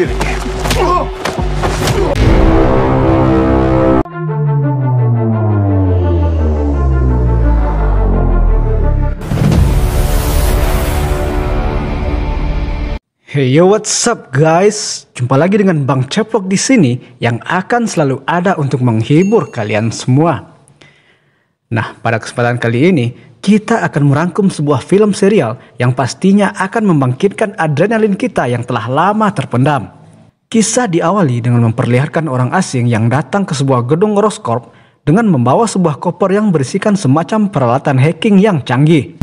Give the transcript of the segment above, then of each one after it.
activity. Hey yo what's up guys, jumpa lagi dengan Bang Ceplok di sini yang akan selalu ada untuk menghibur kalian semua. Nah pada kesempatan kali ini kita akan merangkum sebuah film serial yang pastinya akan membangkitkan adrenalin kita yang telah lama terpendam. Kisah diawali dengan memperlihatkan orang asing yang datang ke sebuah gedung Roscorp dengan membawa sebuah koper yang berisikan semacam peralatan hacking yang canggih.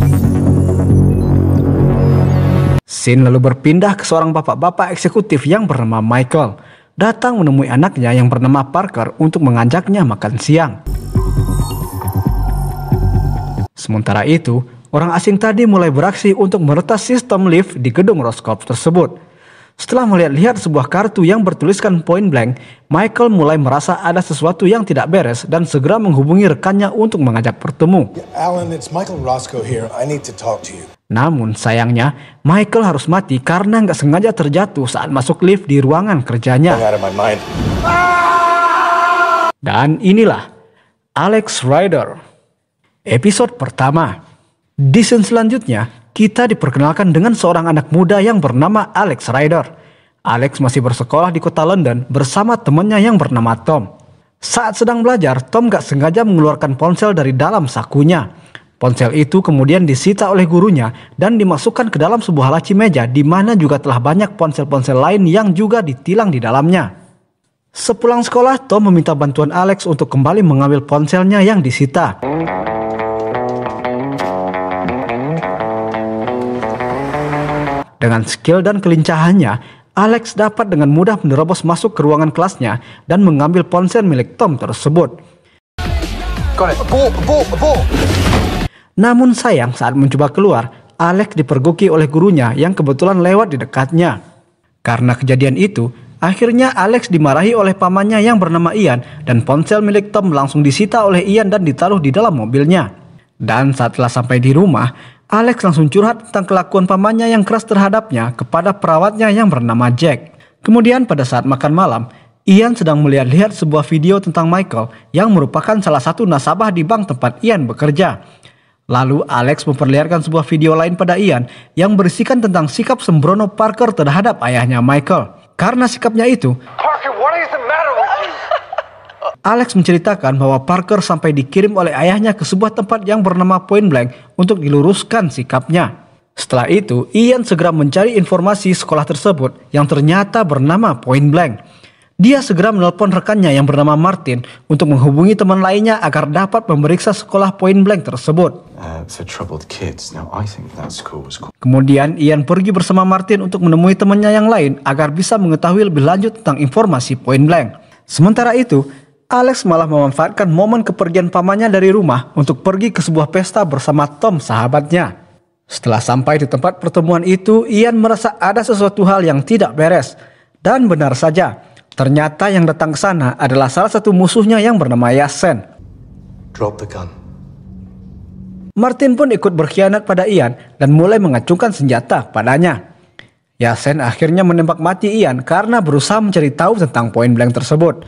Sin lalu berpindah ke seorang bapak-bapak eksekutif yang bernama Michael, datang menemui anaknya yang bernama Parker untuk mengajaknya makan siang. Sementara itu, orang asing tadi mulai beraksi untuk meretas sistem lift di gedung Roscoff tersebut. Setelah melihat-lihat sebuah kartu yang bertuliskan point blank, Michael mulai merasa ada sesuatu yang tidak beres dan segera menghubungi rekannya untuk mengajak bertemu. Alan, Namun sayangnya, Michael harus mati karena nggak sengaja terjatuh saat masuk lift di ruangan kerjanya. Dan inilah Alex Ryder episode pertama. Di scene selanjutnya, kita diperkenalkan dengan seorang anak muda yang bernama Alex Ryder. Alex masih bersekolah di kota London bersama temannya yang bernama Tom. Saat sedang belajar, Tom gak sengaja mengeluarkan ponsel dari dalam sakunya. Ponsel itu kemudian disita oleh gurunya dan dimasukkan ke dalam sebuah laci meja di mana juga telah banyak ponsel-ponsel lain yang juga ditilang di dalamnya. Sepulang sekolah, Tom meminta bantuan Alex untuk kembali mengambil ponselnya yang disita. Dengan skill dan kelincahannya, Alex dapat dengan mudah menerobos masuk ke ruangan kelasnya dan mengambil ponsel milik Tom tersebut. Namun sayang saat mencoba keluar, Alex dipergoki oleh gurunya yang kebetulan lewat di dekatnya. Karena kejadian itu, akhirnya Alex dimarahi oleh pamannya yang bernama Ian dan ponsel milik Tom langsung disita oleh Ian dan ditaruh di dalam mobilnya. Dan saat telah sampai di rumah, Alex langsung curhat tentang kelakuan pamannya yang keras terhadapnya kepada perawatnya yang bernama Jack. Kemudian pada saat makan malam, Ian sedang melihat-lihat sebuah video tentang Michael yang merupakan salah satu nasabah di bank tempat Ian bekerja. Lalu Alex memperlihatkan sebuah video lain pada Ian yang berisikan tentang sikap sembrono Parker terhadap ayahnya Michael. Karena sikapnya itu, Parker Alex menceritakan bahwa Parker sampai dikirim oleh ayahnya ke sebuah tempat yang bernama Point Blank untuk diluruskan sikapnya. Setelah itu, Ian segera mencari informasi sekolah tersebut yang ternyata bernama Point Blank. Dia segera menelpon rekannya yang bernama Martin untuk menghubungi teman lainnya agar dapat memeriksa sekolah Point Blank tersebut. Uh, Kemudian Ian pergi bersama Martin untuk menemui temannya yang lain agar bisa mengetahui lebih lanjut tentang informasi Point Blank. Sementara itu, Alex malah memanfaatkan momen kepergian pamannya dari rumah untuk pergi ke sebuah pesta bersama Tom sahabatnya. Setelah sampai di tempat pertemuan itu, Ian merasa ada sesuatu hal yang tidak beres. Dan benar saja, ternyata yang datang ke sana adalah salah satu musuhnya yang bernama Yasen. Drop the gun. Martin pun ikut berkhianat pada Ian dan mulai mengacungkan senjata padanya. Yasen akhirnya menembak mati Ian karena berusaha mencari tahu tentang poin blank tersebut.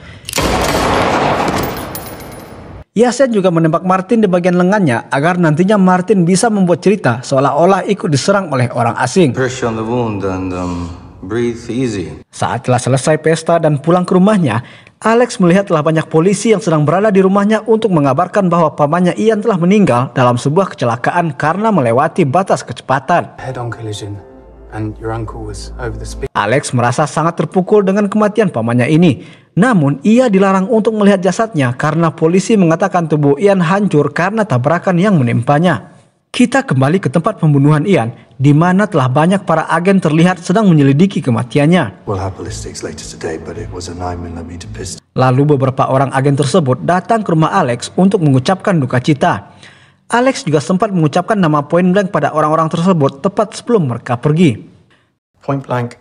Yasen juga menembak Martin di bagian lengannya agar nantinya Martin bisa membuat cerita seolah-olah ikut diserang oleh orang asing. Um, Saat telah selesai pesta dan pulang ke rumahnya, Alex melihat telah banyak polisi yang sedang berada di rumahnya untuk mengabarkan bahwa pamannya Ian telah meninggal dalam sebuah kecelakaan karena melewati batas kecepatan. Alex merasa sangat terpukul dengan kematian pamannya ini. Namun ia dilarang untuk melihat jasadnya karena polisi mengatakan tubuh Ian hancur karena tabrakan yang menimpanya. Kita kembali ke tempat pembunuhan Ian di mana telah banyak para agen terlihat sedang menyelidiki kematiannya. Lalu beberapa orang agen tersebut datang ke rumah Alex untuk mengucapkan duka cita. Alex juga sempat mengucapkan nama point blank pada orang-orang tersebut tepat sebelum mereka pergi. Point blank,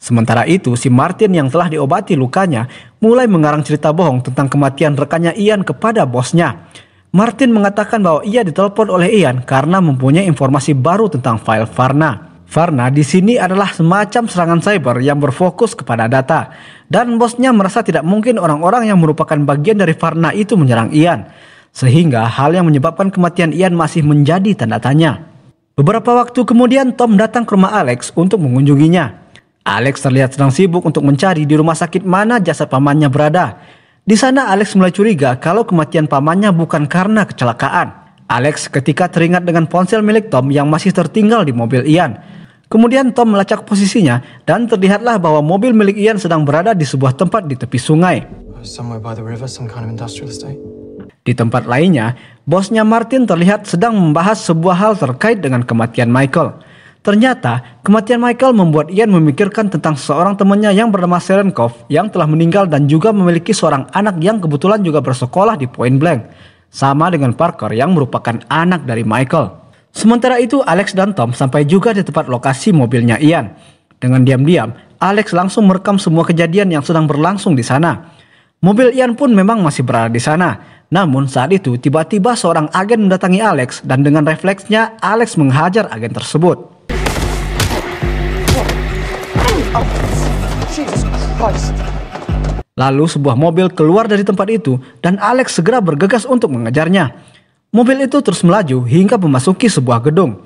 Sementara itu, si Martin yang telah diobati lukanya mulai mengarang cerita bohong tentang kematian rekannya Ian kepada bosnya. Martin mengatakan bahwa ia ditelepon oleh Ian karena mempunyai informasi baru tentang file Varna. Varna di sini adalah semacam serangan cyber yang berfokus kepada data. Dan bosnya merasa tidak mungkin orang-orang yang merupakan bagian dari Varna itu menyerang Ian. Sehingga hal yang menyebabkan kematian Ian masih menjadi tanda tanya. Beberapa waktu kemudian Tom datang ke rumah Alex untuk mengunjunginya. Alex terlihat sedang sibuk untuk mencari di rumah sakit mana jasad pamannya berada. Di sana Alex mulai curiga kalau kematian pamannya bukan karena kecelakaan. Alex ketika teringat dengan ponsel milik Tom yang masih tertinggal di mobil Ian. Kemudian Tom melacak posisinya dan terlihatlah bahwa mobil milik Ian sedang berada di sebuah tempat di tepi sungai. Di tempat lainnya, bosnya Martin terlihat sedang membahas sebuah hal terkait dengan kematian Michael. Ternyata, kematian Michael membuat Ian memikirkan tentang seorang temannya yang bernama Serenkov yang telah meninggal dan juga memiliki seorang anak yang kebetulan juga bersekolah di Point Blank. Sama dengan Parker yang merupakan anak dari Michael. Sementara itu, Alex dan Tom sampai juga di tempat lokasi mobilnya Ian. Dengan diam-diam, Alex langsung merekam semua kejadian yang sedang berlangsung di sana. Mobil Ian pun memang masih berada di sana. Namun saat itu tiba-tiba seorang agen mendatangi Alex dan dengan refleksnya Alex menghajar agen tersebut. Lalu sebuah mobil keluar dari tempat itu dan Alex segera bergegas untuk mengejarnya. Mobil itu terus melaju hingga memasuki sebuah gedung.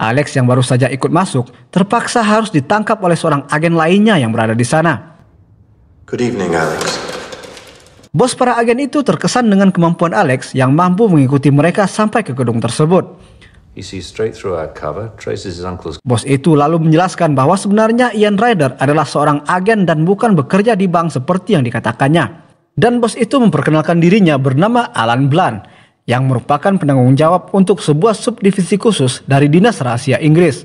Alex yang baru saja ikut masuk terpaksa harus ditangkap oleh seorang agen lainnya yang berada di sana. Good evening, Alex. Bos para agen itu terkesan dengan kemampuan Alex yang mampu mengikuti mereka sampai ke gedung tersebut. Bos itu lalu menjelaskan bahwa sebenarnya Ian Ryder adalah seorang agen dan bukan bekerja di bank seperti yang dikatakannya. Dan bos itu memperkenalkan dirinya bernama Alan Blunt yang merupakan penanggung jawab untuk sebuah subdivisi khusus dari Dinas Rahasia Inggris.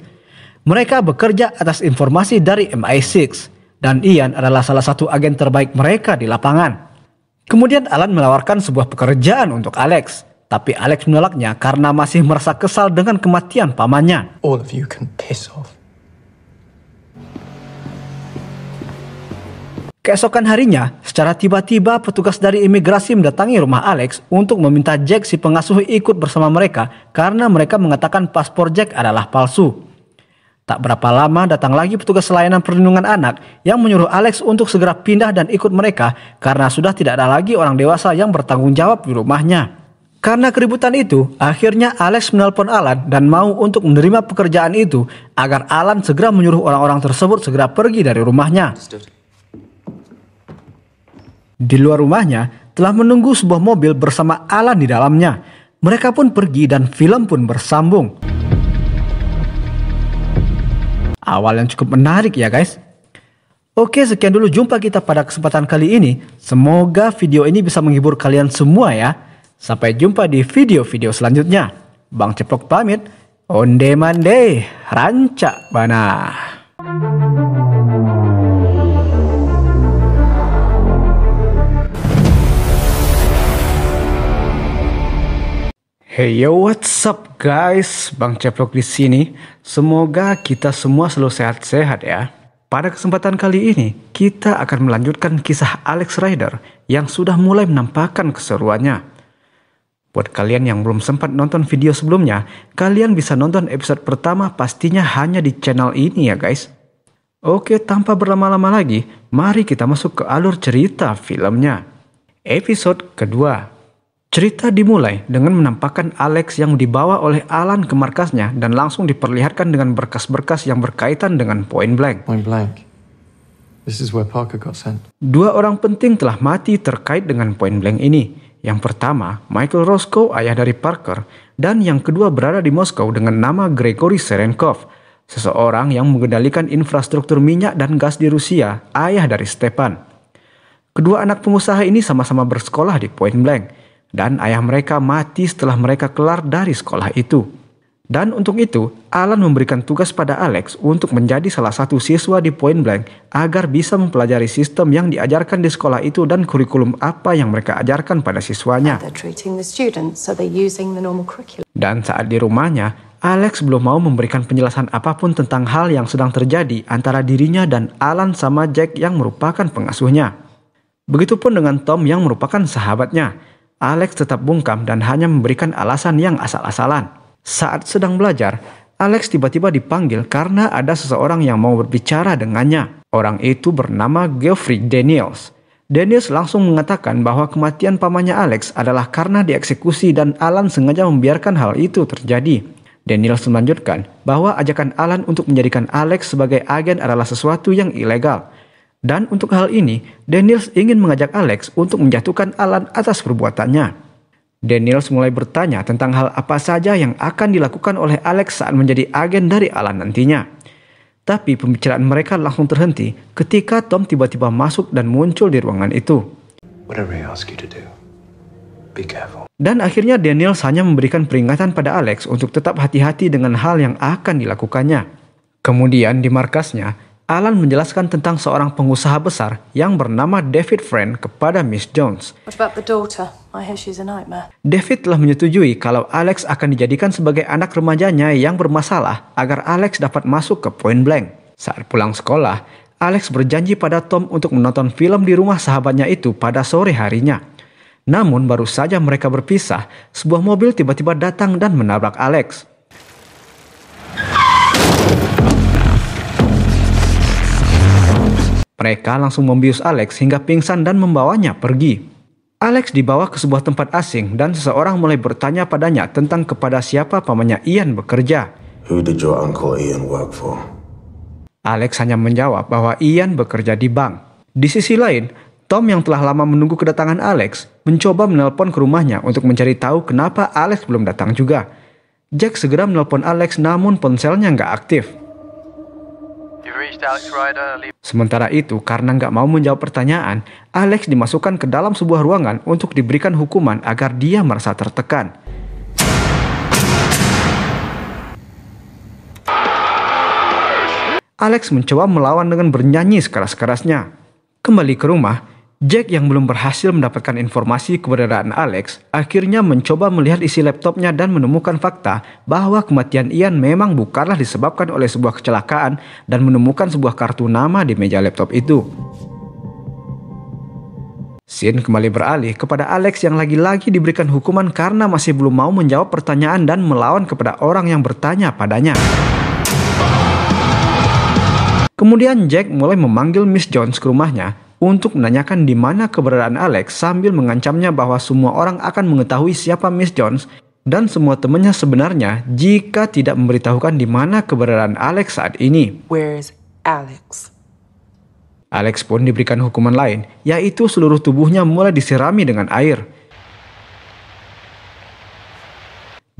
Mereka bekerja atas informasi dari MI6 dan Ian adalah salah satu agen terbaik mereka di lapangan. Kemudian Alan menawarkan sebuah pekerjaan untuk Alex tapi Alex menolaknya karena masih merasa kesal dengan kematian pamannya. All of you can piss off. Keesokan harinya, secara tiba-tiba petugas dari imigrasi mendatangi rumah Alex untuk meminta Jack si pengasuh ikut bersama mereka karena mereka mengatakan paspor Jack adalah palsu. Tak berapa lama datang lagi petugas layanan perlindungan anak yang menyuruh Alex untuk segera pindah dan ikut mereka karena sudah tidak ada lagi orang dewasa yang bertanggung jawab di rumahnya. Karena keributan itu, akhirnya Alex menelpon Alan dan mau untuk menerima pekerjaan itu agar Alan segera menyuruh orang-orang tersebut segera pergi dari rumahnya. Di luar rumahnya, telah menunggu sebuah mobil bersama Alan di dalamnya. Mereka pun pergi dan film pun bersambung. Awal yang cukup menarik ya guys. Oke sekian dulu jumpa kita pada kesempatan kali ini. Semoga video ini bisa menghibur kalian semua ya. Sampai jumpa di video-video selanjutnya. Bang Ceplok pamit. Onde mande, rancak mana. Hey yo, what's up guys? Bang Ceplok di sini. Semoga kita semua selalu sehat-sehat ya. Pada kesempatan kali ini, kita akan melanjutkan kisah Alex Rider yang sudah mulai menampakkan keseruannya. Buat kalian yang belum sempat nonton video sebelumnya, kalian bisa nonton episode pertama pastinya hanya di channel ini ya guys. Oke, tanpa berlama-lama lagi, mari kita masuk ke alur cerita filmnya. Episode kedua. Cerita dimulai dengan menampakkan Alex yang dibawa oleh Alan ke markasnya dan langsung diperlihatkan dengan berkas-berkas yang berkaitan dengan Point Blank. Point Blank. This is where Parker got sent. Dua orang penting telah mati terkait dengan Point Blank ini yang pertama, Michael Roscoe, ayah dari Parker, dan yang kedua berada di Moskow dengan nama Gregory Serenkov, seseorang yang mengendalikan infrastruktur minyak dan gas di Rusia, ayah dari Stepan. Kedua anak pengusaha ini sama-sama bersekolah di Point Blank, dan ayah mereka mati setelah mereka kelar dari sekolah itu. Dan untuk itu, Alan memberikan tugas pada Alex untuk menjadi salah satu siswa di Point Blank agar bisa mempelajari sistem yang diajarkan di sekolah itu dan kurikulum apa yang mereka ajarkan pada siswanya. Dan saat di rumahnya, Alex belum mau memberikan penjelasan apapun tentang hal yang sedang terjadi antara dirinya dan Alan sama Jack yang merupakan pengasuhnya. Begitupun dengan Tom yang merupakan sahabatnya. Alex tetap bungkam dan hanya memberikan alasan yang asal-asalan. Saat sedang belajar, Alex tiba-tiba dipanggil karena ada seseorang yang mau berbicara dengannya. Orang itu bernama Geoffrey Daniels. Daniels langsung mengatakan bahwa kematian pamannya Alex adalah karena dieksekusi dan Alan sengaja membiarkan hal itu terjadi. Daniels melanjutkan bahwa ajakan Alan untuk menjadikan Alex sebagai agen adalah sesuatu yang ilegal. Dan untuk hal ini, Daniels ingin mengajak Alex untuk menjatuhkan Alan atas perbuatannya. Daniels mulai bertanya tentang hal apa saja yang akan dilakukan oleh Alex saat menjadi agen dari Alan nantinya. Tapi pembicaraan mereka langsung terhenti ketika Tom tiba-tiba masuk dan muncul di ruangan itu. Dan akhirnya Daniel hanya memberikan peringatan pada Alex untuk tetap hati-hati dengan hal yang akan dilakukannya. Kemudian di markasnya, Alan menjelaskan tentang seorang pengusaha besar yang bernama David Friend kepada Miss Jones. David telah menyetujui kalau Alex akan dijadikan sebagai anak remajanya yang bermasalah agar Alex dapat masuk ke Point Blank. Saat pulang sekolah, Alex berjanji pada Tom untuk menonton film di rumah sahabatnya itu pada sore harinya. Namun baru saja mereka berpisah, sebuah mobil tiba-tiba datang dan menabrak Alex. Mereka langsung membius Alex hingga pingsan dan membawanya pergi. Alex dibawa ke sebuah tempat asing dan seseorang mulai bertanya padanya tentang kepada siapa pamannya Ian bekerja. Who did your uncle Ian work for? Alex hanya menjawab bahwa Ian bekerja di bank. Di sisi lain, Tom yang telah lama menunggu kedatangan Alex mencoba menelpon ke rumahnya untuk mencari tahu kenapa Alex belum datang juga. Jack segera menelpon Alex namun ponselnya nggak aktif. Sementara itu, karena nggak mau menjawab pertanyaan, Alex dimasukkan ke dalam sebuah ruangan untuk diberikan hukuman agar dia merasa tertekan. Alex mencoba melawan dengan bernyanyi sekeras-kerasnya. Kembali ke rumah, Jack yang belum berhasil mendapatkan informasi keberadaan Alex akhirnya mencoba melihat isi laptopnya dan menemukan fakta bahwa kematian Ian memang bukanlah disebabkan oleh sebuah kecelakaan dan menemukan sebuah kartu nama di meja laptop itu. Sin kembali beralih kepada Alex yang lagi-lagi diberikan hukuman karena masih belum mau menjawab pertanyaan dan melawan kepada orang yang bertanya padanya. Kemudian Jack mulai memanggil Miss Jones ke rumahnya untuk menanyakan di mana keberadaan Alex sambil mengancamnya bahwa semua orang akan mengetahui siapa Miss Jones dan semua temannya sebenarnya jika tidak memberitahukan di mana keberadaan Alex saat ini. Where's Alex? Alex pun diberikan hukuman lain, yaitu seluruh tubuhnya mulai disirami dengan air.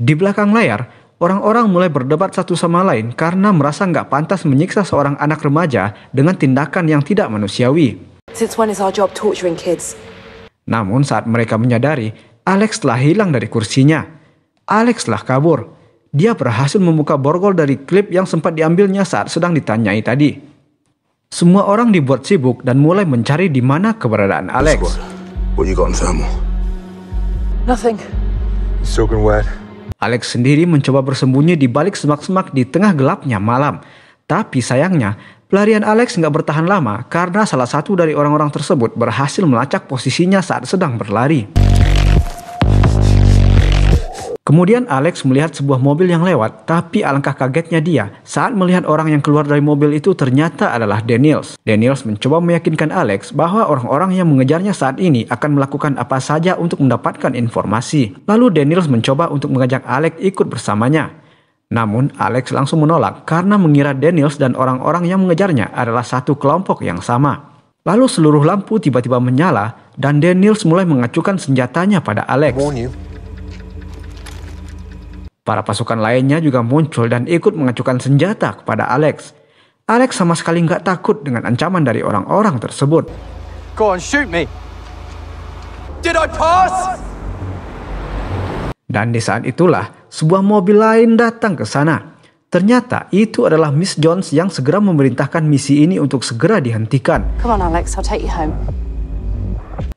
Di belakang layar, orang-orang mulai berdebat satu sama lain karena merasa nggak pantas menyiksa seorang anak remaja dengan tindakan yang tidak manusiawi. Since when is our job torturing kids? Namun saat mereka menyadari, Alex telah hilang dari kursinya. Alex telah kabur. Dia berhasil membuka borgol dari klip yang sempat diambilnya saat sedang ditanyai tadi. Semua orang dibuat sibuk dan mulai mencari di mana keberadaan Alex. Alex sendiri mencoba bersembunyi di balik semak-semak di tengah gelapnya malam. Tapi sayangnya, Pelarian Alex nggak bertahan lama karena salah satu dari orang-orang tersebut berhasil melacak posisinya saat sedang berlari. Kemudian Alex melihat sebuah mobil yang lewat, tapi alangkah kagetnya dia saat melihat orang yang keluar dari mobil itu ternyata adalah Daniels. Daniels mencoba meyakinkan Alex bahwa orang-orang yang mengejarnya saat ini akan melakukan apa saja untuk mendapatkan informasi. Lalu Daniels mencoba untuk mengajak Alex ikut bersamanya. Namun, Alex langsung menolak karena mengira Daniels dan orang-orang yang mengejarnya adalah satu kelompok yang sama. Lalu seluruh lampu tiba-tiba menyala dan Daniels mulai mengacukan senjatanya pada Alex. Para pasukan lainnya juga muncul dan ikut mengacukan senjata kepada Alex. Alex sama sekali nggak takut dengan ancaman dari orang-orang tersebut. Go on, shoot me. Did I pass? Dan di saat itulah sebuah mobil lain datang ke sana. Ternyata itu adalah Miss Jones yang segera memerintahkan misi ini untuk segera dihentikan. Come on Alex, I'll take you home.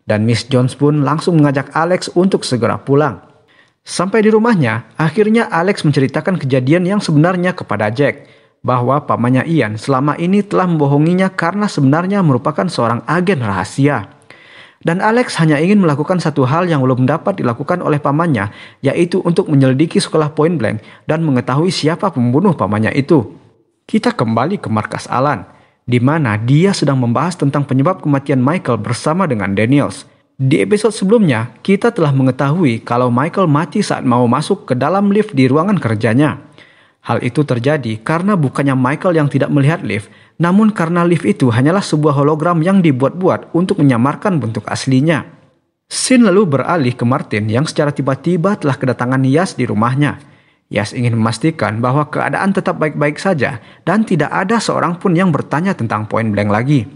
Dan Miss Jones pun langsung mengajak Alex untuk segera pulang. Sampai di rumahnya, akhirnya Alex menceritakan kejadian yang sebenarnya kepada Jack bahwa pamannya Ian selama ini telah membohonginya karena sebenarnya merupakan seorang agen rahasia. Dan Alex hanya ingin melakukan satu hal yang belum dapat dilakukan oleh pamannya, yaitu untuk menyelidiki sekolah Point Blank dan mengetahui siapa pembunuh pamannya itu. Kita kembali ke markas Alan, di mana dia sedang membahas tentang penyebab kematian Michael bersama dengan Daniels. Di episode sebelumnya, kita telah mengetahui kalau Michael mati saat mau masuk ke dalam lift di ruangan kerjanya. Hal itu terjadi karena bukannya Michael yang tidak melihat lift, namun karena lift itu hanyalah sebuah hologram yang dibuat-buat untuk menyamarkan bentuk aslinya. Sin lalu beralih ke Martin yang secara tiba-tiba telah kedatangan Yas di rumahnya. Yas ingin memastikan bahwa keadaan tetap baik-baik saja dan tidak ada seorang pun yang bertanya tentang Point blank lagi.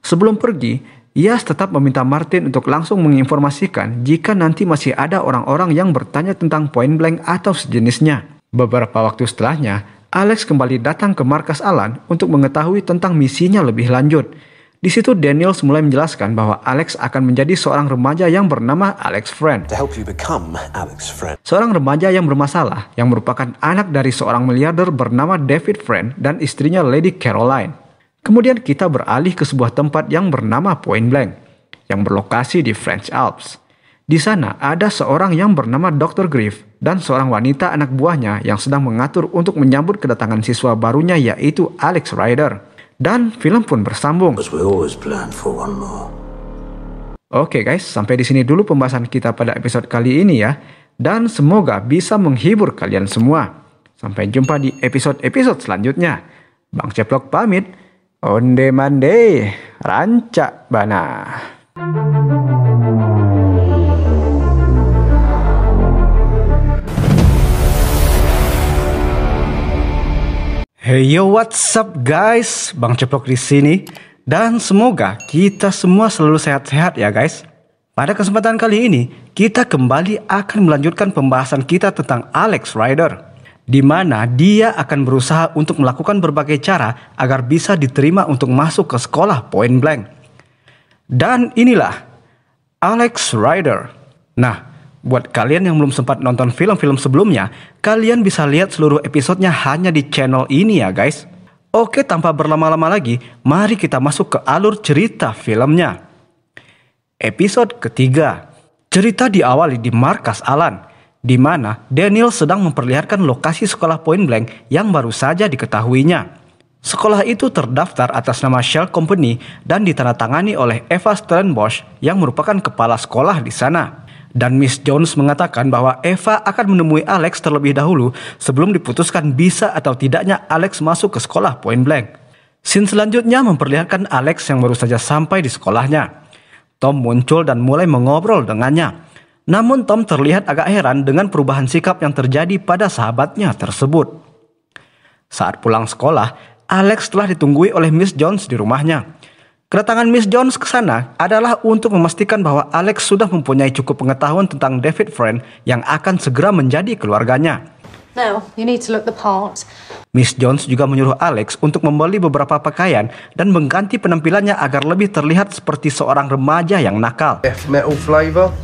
Sebelum pergi, Yas tetap meminta Martin untuk langsung menginformasikan jika nanti masih ada orang-orang yang bertanya tentang Point blank atau sejenisnya. Beberapa waktu setelahnya, Alex kembali datang ke markas Alan untuk mengetahui tentang misinya lebih lanjut. Di situ Daniels mulai menjelaskan bahwa Alex akan menjadi seorang remaja yang bernama Alex Friend. Alex Friend. Seorang remaja yang bermasalah yang merupakan anak dari seorang miliarder bernama David Friend dan istrinya Lady Caroline. Kemudian kita beralih ke sebuah tempat yang bernama Point Blank yang berlokasi di French Alps. Di sana ada seorang yang bernama Dr. Griff dan seorang wanita anak buahnya yang sedang mengatur untuk menyambut kedatangan siswa barunya yaitu Alex Ryder. Dan film pun bersambung. Oke okay guys, sampai di sini dulu pembahasan kita pada episode kali ini ya. Dan semoga bisa menghibur kalian semua. Sampai jumpa di episode-episode selanjutnya. Bang Ceplok pamit. Onde mande, rancak bana. Hey yo, what's up guys? Bang Ceplok di sini dan semoga kita semua selalu sehat-sehat ya guys. Pada kesempatan kali ini, kita kembali akan melanjutkan pembahasan kita tentang Alex Rider, di mana dia akan berusaha untuk melakukan berbagai cara agar bisa diterima untuk masuk ke sekolah point blank. Dan inilah Alex Rider. Nah, Buat kalian yang belum sempat nonton film-film sebelumnya, kalian bisa lihat seluruh episodenya hanya di channel ini ya guys. Oke, tanpa berlama-lama lagi, mari kita masuk ke alur cerita filmnya. Episode ketiga. Cerita diawali di markas Alan, di mana Daniel sedang memperlihatkan lokasi sekolah Point Blank yang baru saja diketahuinya. Sekolah itu terdaftar atas nama Shell Company dan ditandatangani oleh Eva Sternbosch yang merupakan kepala sekolah di sana. Dan Miss Jones mengatakan bahwa Eva akan menemui Alex terlebih dahulu sebelum diputuskan bisa atau tidaknya Alex masuk ke sekolah point blank. Scene selanjutnya memperlihatkan Alex yang baru saja sampai di sekolahnya. Tom muncul dan mulai mengobrol dengannya. Namun Tom terlihat agak heran dengan perubahan sikap yang terjadi pada sahabatnya tersebut. Saat pulang sekolah, Alex telah ditunggui oleh Miss Jones di rumahnya. Kedatangan Miss Jones ke sana adalah untuk memastikan bahwa Alex sudah mempunyai cukup pengetahuan tentang David Friend yang akan segera menjadi keluarganya. Now, you need to look the part. Miss Jones juga menyuruh Alex untuk membeli beberapa pakaian dan mengganti penampilannya agar lebih terlihat seperti seorang remaja yang nakal. metal flavor.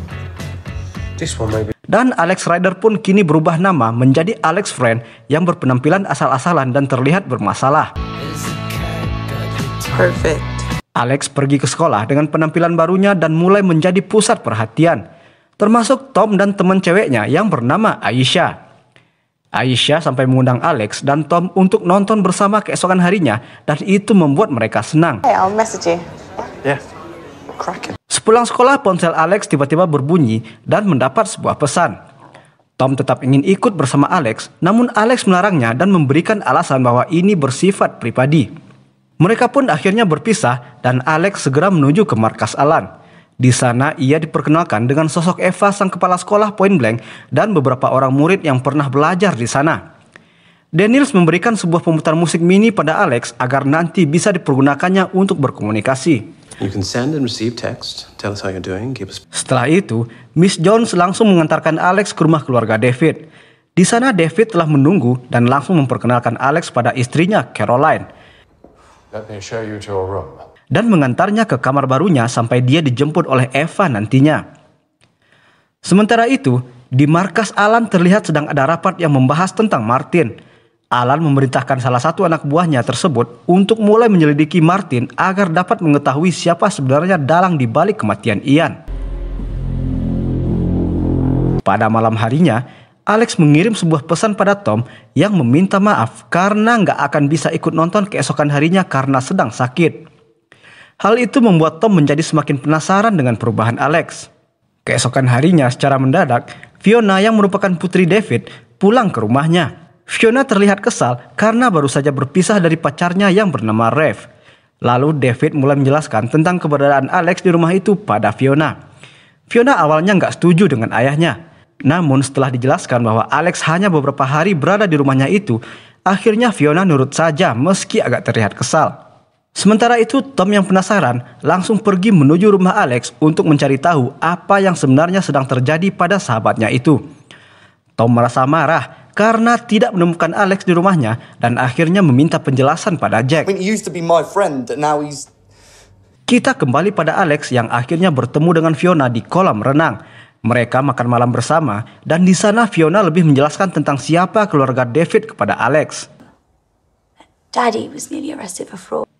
This one maybe. Dan Alex Rider pun kini berubah nama menjadi Alex Friend yang berpenampilan asal-asalan dan terlihat bermasalah. Perfect. Alex pergi ke sekolah dengan penampilan barunya dan mulai menjadi pusat perhatian, termasuk Tom dan teman ceweknya yang bernama Aisyah. Aisyah sampai mengundang Alex dan Tom untuk nonton bersama keesokan harinya dan itu membuat mereka senang. Hey, I'll message you. Yeah. Sepulang sekolah, ponsel Alex tiba-tiba berbunyi dan mendapat sebuah pesan. Tom tetap ingin ikut bersama Alex, namun Alex melarangnya dan memberikan alasan bahwa ini bersifat pribadi. Mereka pun akhirnya berpisah dan Alex segera menuju ke markas Alan. Di sana ia diperkenalkan dengan sosok Eva sang kepala sekolah Point Blank dan beberapa orang murid yang pernah belajar di sana. Daniels memberikan sebuah pemutar musik mini pada Alex agar nanti bisa dipergunakannya untuk berkomunikasi. Setelah itu, Miss Jones langsung mengantarkan Alex ke rumah keluarga David. Di sana David telah menunggu dan langsung memperkenalkan Alex pada istrinya Caroline dan mengantarnya ke kamar barunya sampai dia dijemput oleh Eva nantinya. Sementara itu, di markas Alan terlihat sedang ada rapat yang membahas tentang Martin. Alan memerintahkan salah satu anak buahnya tersebut untuk mulai menyelidiki Martin agar dapat mengetahui siapa sebenarnya dalang di balik kematian Ian. Pada malam harinya, Alex mengirim sebuah pesan pada Tom yang meminta maaf karena nggak akan bisa ikut nonton keesokan harinya karena sedang sakit. Hal itu membuat Tom menjadi semakin penasaran dengan perubahan Alex. Keesokan harinya secara mendadak, Fiona yang merupakan putri David pulang ke rumahnya. Fiona terlihat kesal karena baru saja berpisah dari pacarnya yang bernama Rev. Lalu David mulai menjelaskan tentang keberadaan Alex di rumah itu pada Fiona. Fiona awalnya nggak setuju dengan ayahnya, namun setelah dijelaskan bahwa Alex hanya beberapa hari berada di rumahnya itu, akhirnya Fiona nurut saja meski agak terlihat kesal. Sementara itu, Tom yang penasaran langsung pergi menuju rumah Alex untuk mencari tahu apa yang sebenarnya sedang terjadi pada sahabatnya itu. Tom merasa marah karena tidak menemukan Alex di rumahnya dan akhirnya meminta penjelasan pada Jack. Kita kembali pada Alex yang akhirnya bertemu dengan Fiona di kolam renang. Mereka makan malam bersama dan di sana Fiona lebih menjelaskan tentang siapa keluarga David kepada Alex.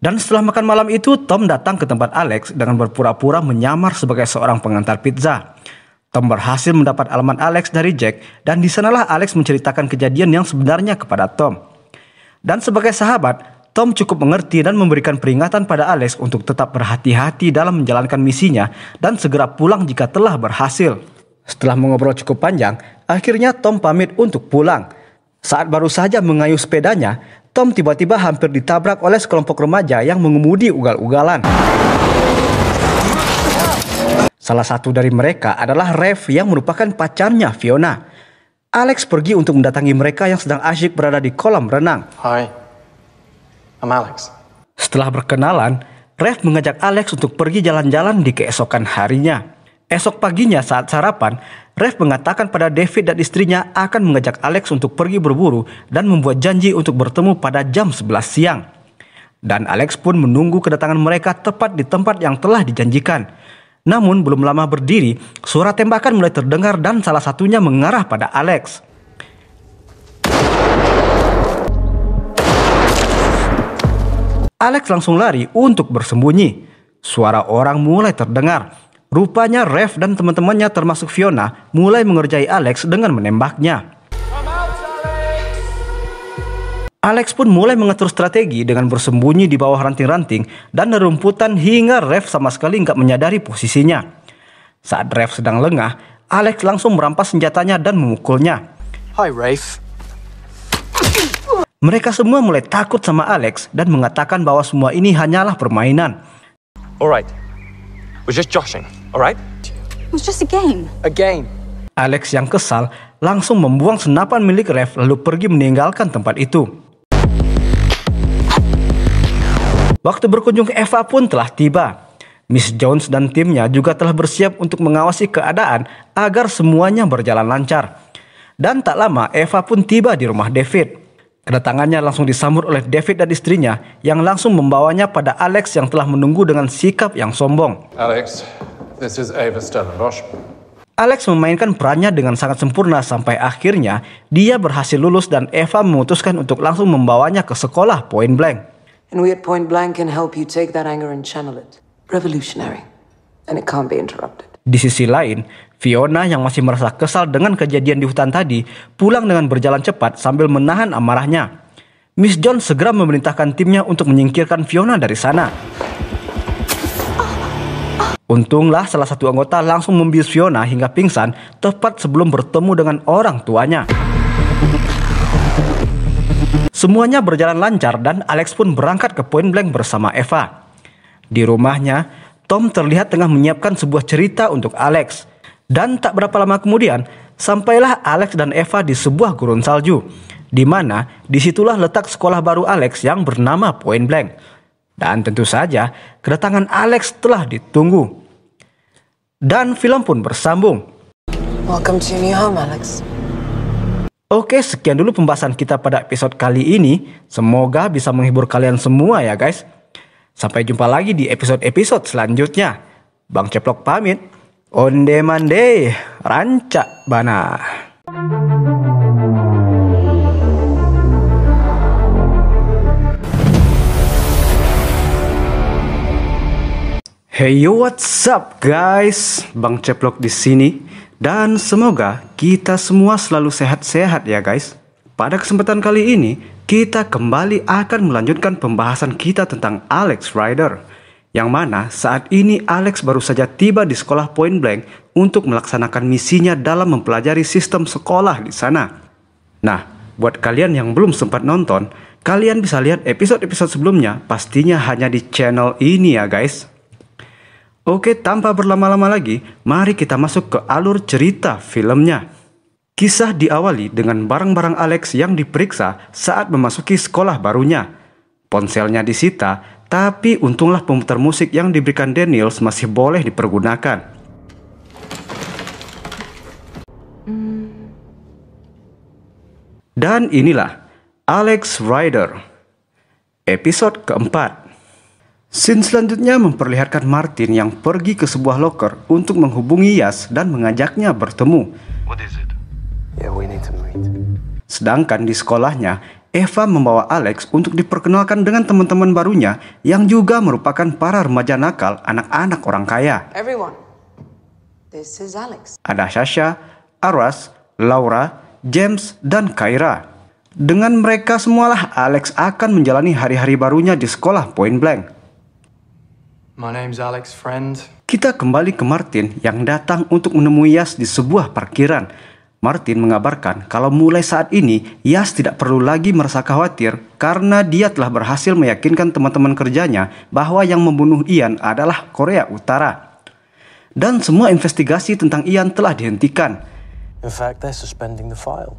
Dan setelah makan malam itu, Tom datang ke tempat Alex dengan berpura-pura menyamar sebagai seorang pengantar pizza. Tom berhasil mendapat alamat Alex dari Jack dan di sanalah Alex menceritakan kejadian yang sebenarnya kepada Tom. Dan sebagai sahabat, Tom cukup mengerti dan memberikan peringatan pada Alex untuk tetap berhati-hati dalam menjalankan misinya dan segera pulang jika telah berhasil. Setelah mengobrol cukup panjang, akhirnya Tom pamit untuk pulang. Saat baru saja mengayuh sepedanya, Tom tiba-tiba hampir ditabrak oleh sekelompok remaja yang mengemudi ugal-ugalan. Salah satu dari mereka adalah Rev yang merupakan pacarnya Fiona. Alex pergi untuk mendatangi mereka yang sedang asyik berada di kolam renang. Hai. I'm Alex. Setelah berkenalan, Rev mengajak Alex untuk pergi jalan-jalan di keesokan harinya. Esok paginya saat sarapan, Rev mengatakan pada David dan istrinya akan mengajak Alex untuk pergi berburu dan membuat janji untuk bertemu pada jam 11 siang. Dan Alex pun menunggu kedatangan mereka tepat di tempat yang telah dijanjikan. Namun belum lama berdiri, suara tembakan mulai terdengar dan salah satunya mengarah pada Alex. Alex langsung lari untuk bersembunyi. Suara orang mulai terdengar. Rupanya Rev dan teman-temannya termasuk Fiona mulai mengerjai Alex dengan menembaknya. Alex pun mulai mengatur strategi dengan bersembunyi di bawah ranting-ranting dan rerumputan hingga Rev sama sekali nggak menyadari posisinya. Saat Rev sedang lengah, Alex langsung merampas senjatanya dan memukulnya. Hi, Rev, mereka semua mulai takut sama Alex dan mengatakan bahwa semua ini hanyalah permainan. Alright, we're just joshing, alright? It's just a game. A game. Alex yang kesal langsung membuang senapan milik Rev lalu pergi meninggalkan tempat itu. Waktu berkunjung ke Eva pun telah tiba. Miss Jones dan timnya juga telah bersiap untuk mengawasi keadaan agar semuanya berjalan lancar. Dan tak lama Eva pun tiba di rumah David. Kedatangannya langsung disambut oleh David dan istrinya yang langsung membawanya pada Alex yang telah menunggu dengan sikap yang sombong. Alex, this is Ava Stellenbosch. Alex memainkan perannya dengan sangat sempurna sampai akhirnya dia berhasil lulus dan Eva memutuskan untuk langsung membawanya ke sekolah Point Blank. And we at Point Blank can help you take that anger and channel it. Revolutionary. And it can't be interrupted. Di sisi lain, Fiona yang masih merasa kesal dengan kejadian di hutan tadi pulang dengan berjalan cepat sambil menahan amarahnya. Miss John segera memerintahkan timnya untuk menyingkirkan Fiona dari sana. Untunglah salah satu anggota langsung membius Fiona hingga pingsan tepat sebelum bertemu dengan orang tuanya. Semuanya berjalan lancar dan Alex pun berangkat ke Point Blank bersama Eva. Di rumahnya, Tom terlihat tengah menyiapkan sebuah cerita untuk Alex. Dan tak berapa lama kemudian, sampailah Alex dan Eva di sebuah gurun salju, di mana disitulah letak sekolah baru Alex yang bernama Point Blank. Dan tentu saja, kedatangan Alex telah ditunggu. Dan film pun bersambung. Welcome to new home, Alex. Oke, sekian dulu pembahasan kita pada episode kali ini. Semoga bisa menghibur kalian semua ya guys. Sampai jumpa lagi di episode-episode selanjutnya. Bang Ceplok pamit. Onde mande, rancak bana. Hey yo, what's up guys? Bang Ceplok di sini dan semoga kita semua selalu sehat-sehat ya guys. Pada kesempatan kali ini, kita kembali akan melanjutkan pembahasan kita tentang Alex Rider. Yang mana saat ini Alex baru saja tiba di sekolah Point Blank untuk melaksanakan misinya dalam mempelajari sistem sekolah di sana. Nah, buat kalian yang belum sempat nonton, kalian bisa lihat episode-episode sebelumnya pastinya hanya di channel ini ya guys. Oke, tanpa berlama-lama lagi, mari kita masuk ke alur cerita filmnya. Kisah diawali dengan barang-barang Alex yang diperiksa saat memasuki sekolah barunya. Ponselnya disita tapi untunglah pemutar musik yang diberikan Daniels masih boleh dipergunakan. Dan inilah Alex Ryder, episode keempat. Scene selanjutnya memperlihatkan Martin yang pergi ke sebuah loker untuk menghubungi Yas dan mengajaknya bertemu. Sedangkan di sekolahnya, Eva membawa Alex untuk diperkenalkan dengan teman-teman barunya yang juga merupakan para remaja nakal anak-anak orang kaya. Everyone, this is Alex. Ada Sasha, Aras, Laura, James, dan Kaira. Dengan mereka semualah Alex akan menjalani hari-hari barunya di sekolah Point Blank. My name's Alex, friend. Kita kembali ke Martin yang datang untuk menemui Yas di sebuah parkiran Martin mengabarkan kalau mulai saat ini Yas tidak perlu lagi merasa khawatir karena dia telah berhasil meyakinkan teman-teman kerjanya bahwa yang membunuh Ian adalah Korea Utara. Dan semua investigasi tentang Ian telah dihentikan. In fact, suspending the file.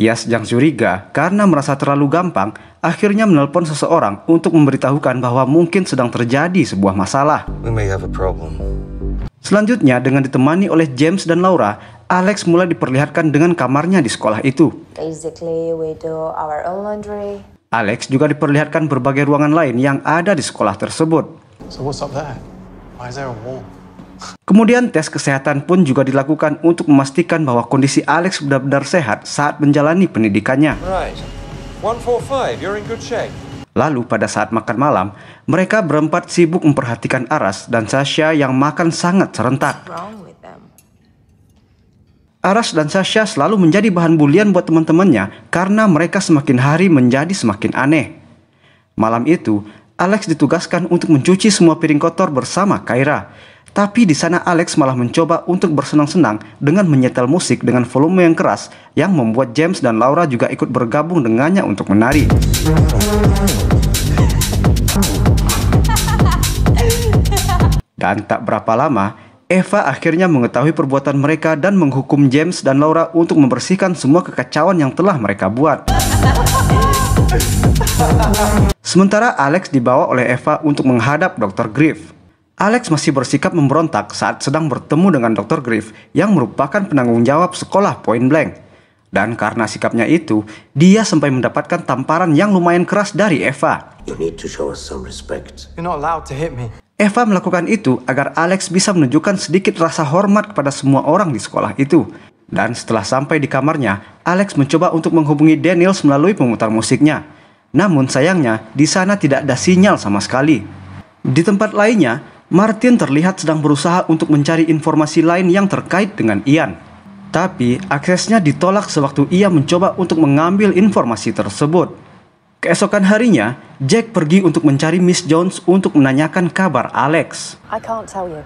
Yas yang curiga karena merasa terlalu gampang, akhirnya menelpon seseorang untuk memberitahukan bahwa mungkin sedang terjadi sebuah masalah. Selanjutnya, dengan ditemani oleh James dan Laura, Alex mulai diperlihatkan dengan kamarnya di sekolah itu. we do our own laundry. Alex juga diperlihatkan berbagai ruangan lain yang ada di sekolah tersebut. So what's up there? Why is there a wall? Kemudian tes kesehatan pun juga dilakukan untuk memastikan bahwa kondisi Alex benar-benar sehat saat menjalani pendidikannya. Lalu pada saat makan malam, mereka berempat sibuk memperhatikan Aras dan Sasha yang makan sangat serentak. Aras dan Sasha selalu menjadi bahan bulian buat teman-temannya karena mereka semakin hari menjadi semakin aneh. Malam itu, Alex ditugaskan untuk mencuci semua piring kotor bersama Kaira. Tapi di sana Alex malah mencoba untuk bersenang-senang dengan menyetel musik dengan volume yang keras yang membuat James dan Laura juga ikut bergabung dengannya untuk menari. Dan tak berapa lama, Eva akhirnya mengetahui perbuatan mereka dan menghukum James dan Laura untuk membersihkan semua kekacauan yang telah mereka buat. Sementara Alex dibawa oleh Eva untuk menghadap Dr. Griff. Alex masih bersikap memberontak saat sedang bertemu dengan Dr. Griff yang merupakan penanggung jawab sekolah Point Blank. Dan karena sikapnya itu, dia sampai mendapatkan tamparan yang lumayan keras dari Eva. Eva melakukan itu agar Alex bisa menunjukkan sedikit rasa hormat kepada semua orang di sekolah itu. Dan setelah sampai di kamarnya, Alex mencoba untuk menghubungi Daniels melalui pemutar musiknya. Namun sayangnya, di sana tidak ada sinyal sama sekali. Di tempat lainnya, Martin terlihat sedang berusaha untuk mencari informasi lain yang terkait dengan Ian. Tapi, aksesnya ditolak sewaktu ia mencoba untuk mengambil informasi tersebut. Keesokan harinya, Jack pergi untuk mencari Miss Jones untuk menanyakan kabar Alex. I can't tell you.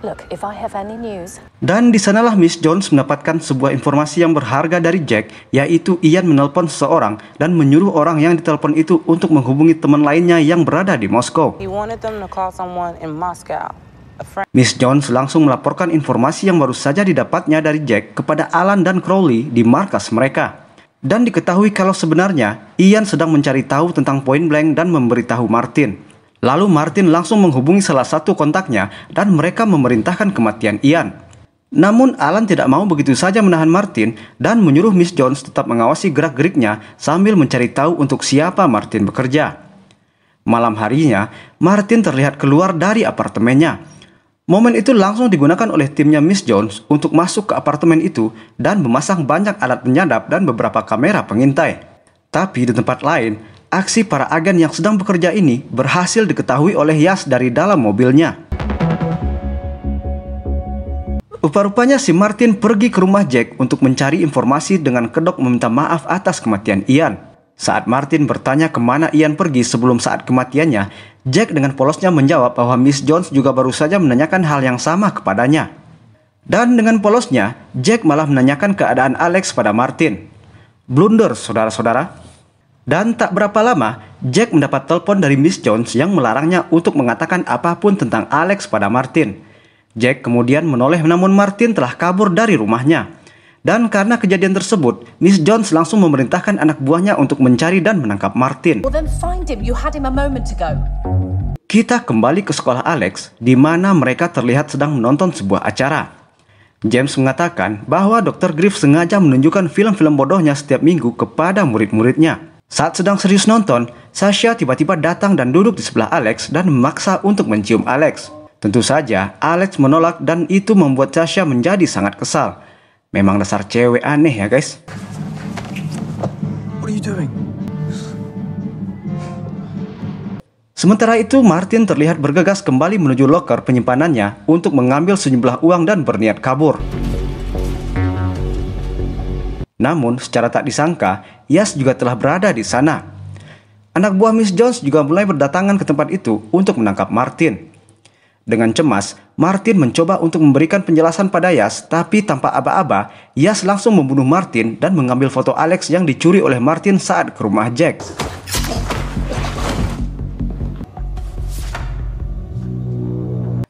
Look, if I have any news. Dan di sanalah Miss Jones mendapatkan sebuah informasi yang berharga dari Jack, yaitu Ian menelpon seseorang dan menyuruh orang yang ditelepon itu untuk menghubungi teman lainnya yang berada di Moskow. Miss Jones langsung melaporkan informasi yang baru saja didapatnya dari Jack kepada Alan dan Crowley di markas mereka. Dan diketahui kalau sebenarnya Ian sedang mencari tahu tentang Point Blank dan memberitahu Martin. Lalu Martin langsung menghubungi salah satu kontaknya dan mereka memerintahkan kematian Ian. Namun Alan tidak mau begitu saja menahan Martin dan menyuruh Miss Jones tetap mengawasi gerak-geriknya sambil mencari tahu untuk siapa Martin bekerja. Malam harinya, Martin terlihat keluar dari apartemennya Momen itu langsung digunakan oleh timnya Miss Jones untuk masuk ke apartemen itu dan memasang banyak alat penyadap dan beberapa kamera pengintai. Tapi di tempat lain, aksi para agen yang sedang bekerja ini berhasil diketahui oleh Yas dari dalam mobilnya. Rupa-rupanya si Martin pergi ke rumah Jack untuk mencari informasi dengan kedok meminta maaf atas kematian Ian. Saat Martin bertanya kemana Ian pergi sebelum saat kematiannya, Jack dengan polosnya menjawab bahwa Miss Jones juga baru saja menanyakan hal yang sama kepadanya. Dan dengan polosnya, Jack malah menanyakan keadaan Alex pada Martin. Blunder, saudara-saudara. Dan tak berapa lama, Jack mendapat telepon dari Miss Jones yang melarangnya untuk mengatakan apapun tentang Alex pada Martin. Jack kemudian menoleh namun Martin telah kabur dari rumahnya. Dan karena kejadian tersebut, Miss Jones langsung memerintahkan anak buahnya untuk mencari dan menangkap Martin. Kita kembali ke sekolah Alex, di mana mereka terlihat sedang menonton sebuah acara. James mengatakan bahwa Dr. Griff sengaja menunjukkan film-film bodohnya setiap minggu kepada murid-muridnya. Saat sedang serius nonton, Sasha tiba-tiba datang dan duduk di sebelah Alex dan memaksa untuk mencium Alex. Tentu saja, Alex menolak dan itu membuat Sasha menjadi sangat kesal. Memang dasar cewek aneh ya guys. What are you doing? Sementara itu, Martin terlihat bergegas kembali menuju loker penyimpanannya untuk mengambil sejumlah uang dan berniat kabur. Namun, secara tak disangka, Yas juga telah berada di sana. Anak buah Miss Jones juga mulai berdatangan ke tempat itu untuk menangkap Martin. Dengan cemas, Martin mencoba untuk memberikan penjelasan pada Yas, tapi tanpa aba-aba, Yas langsung membunuh Martin dan mengambil foto Alex yang dicuri oleh Martin saat ke rumah Jack.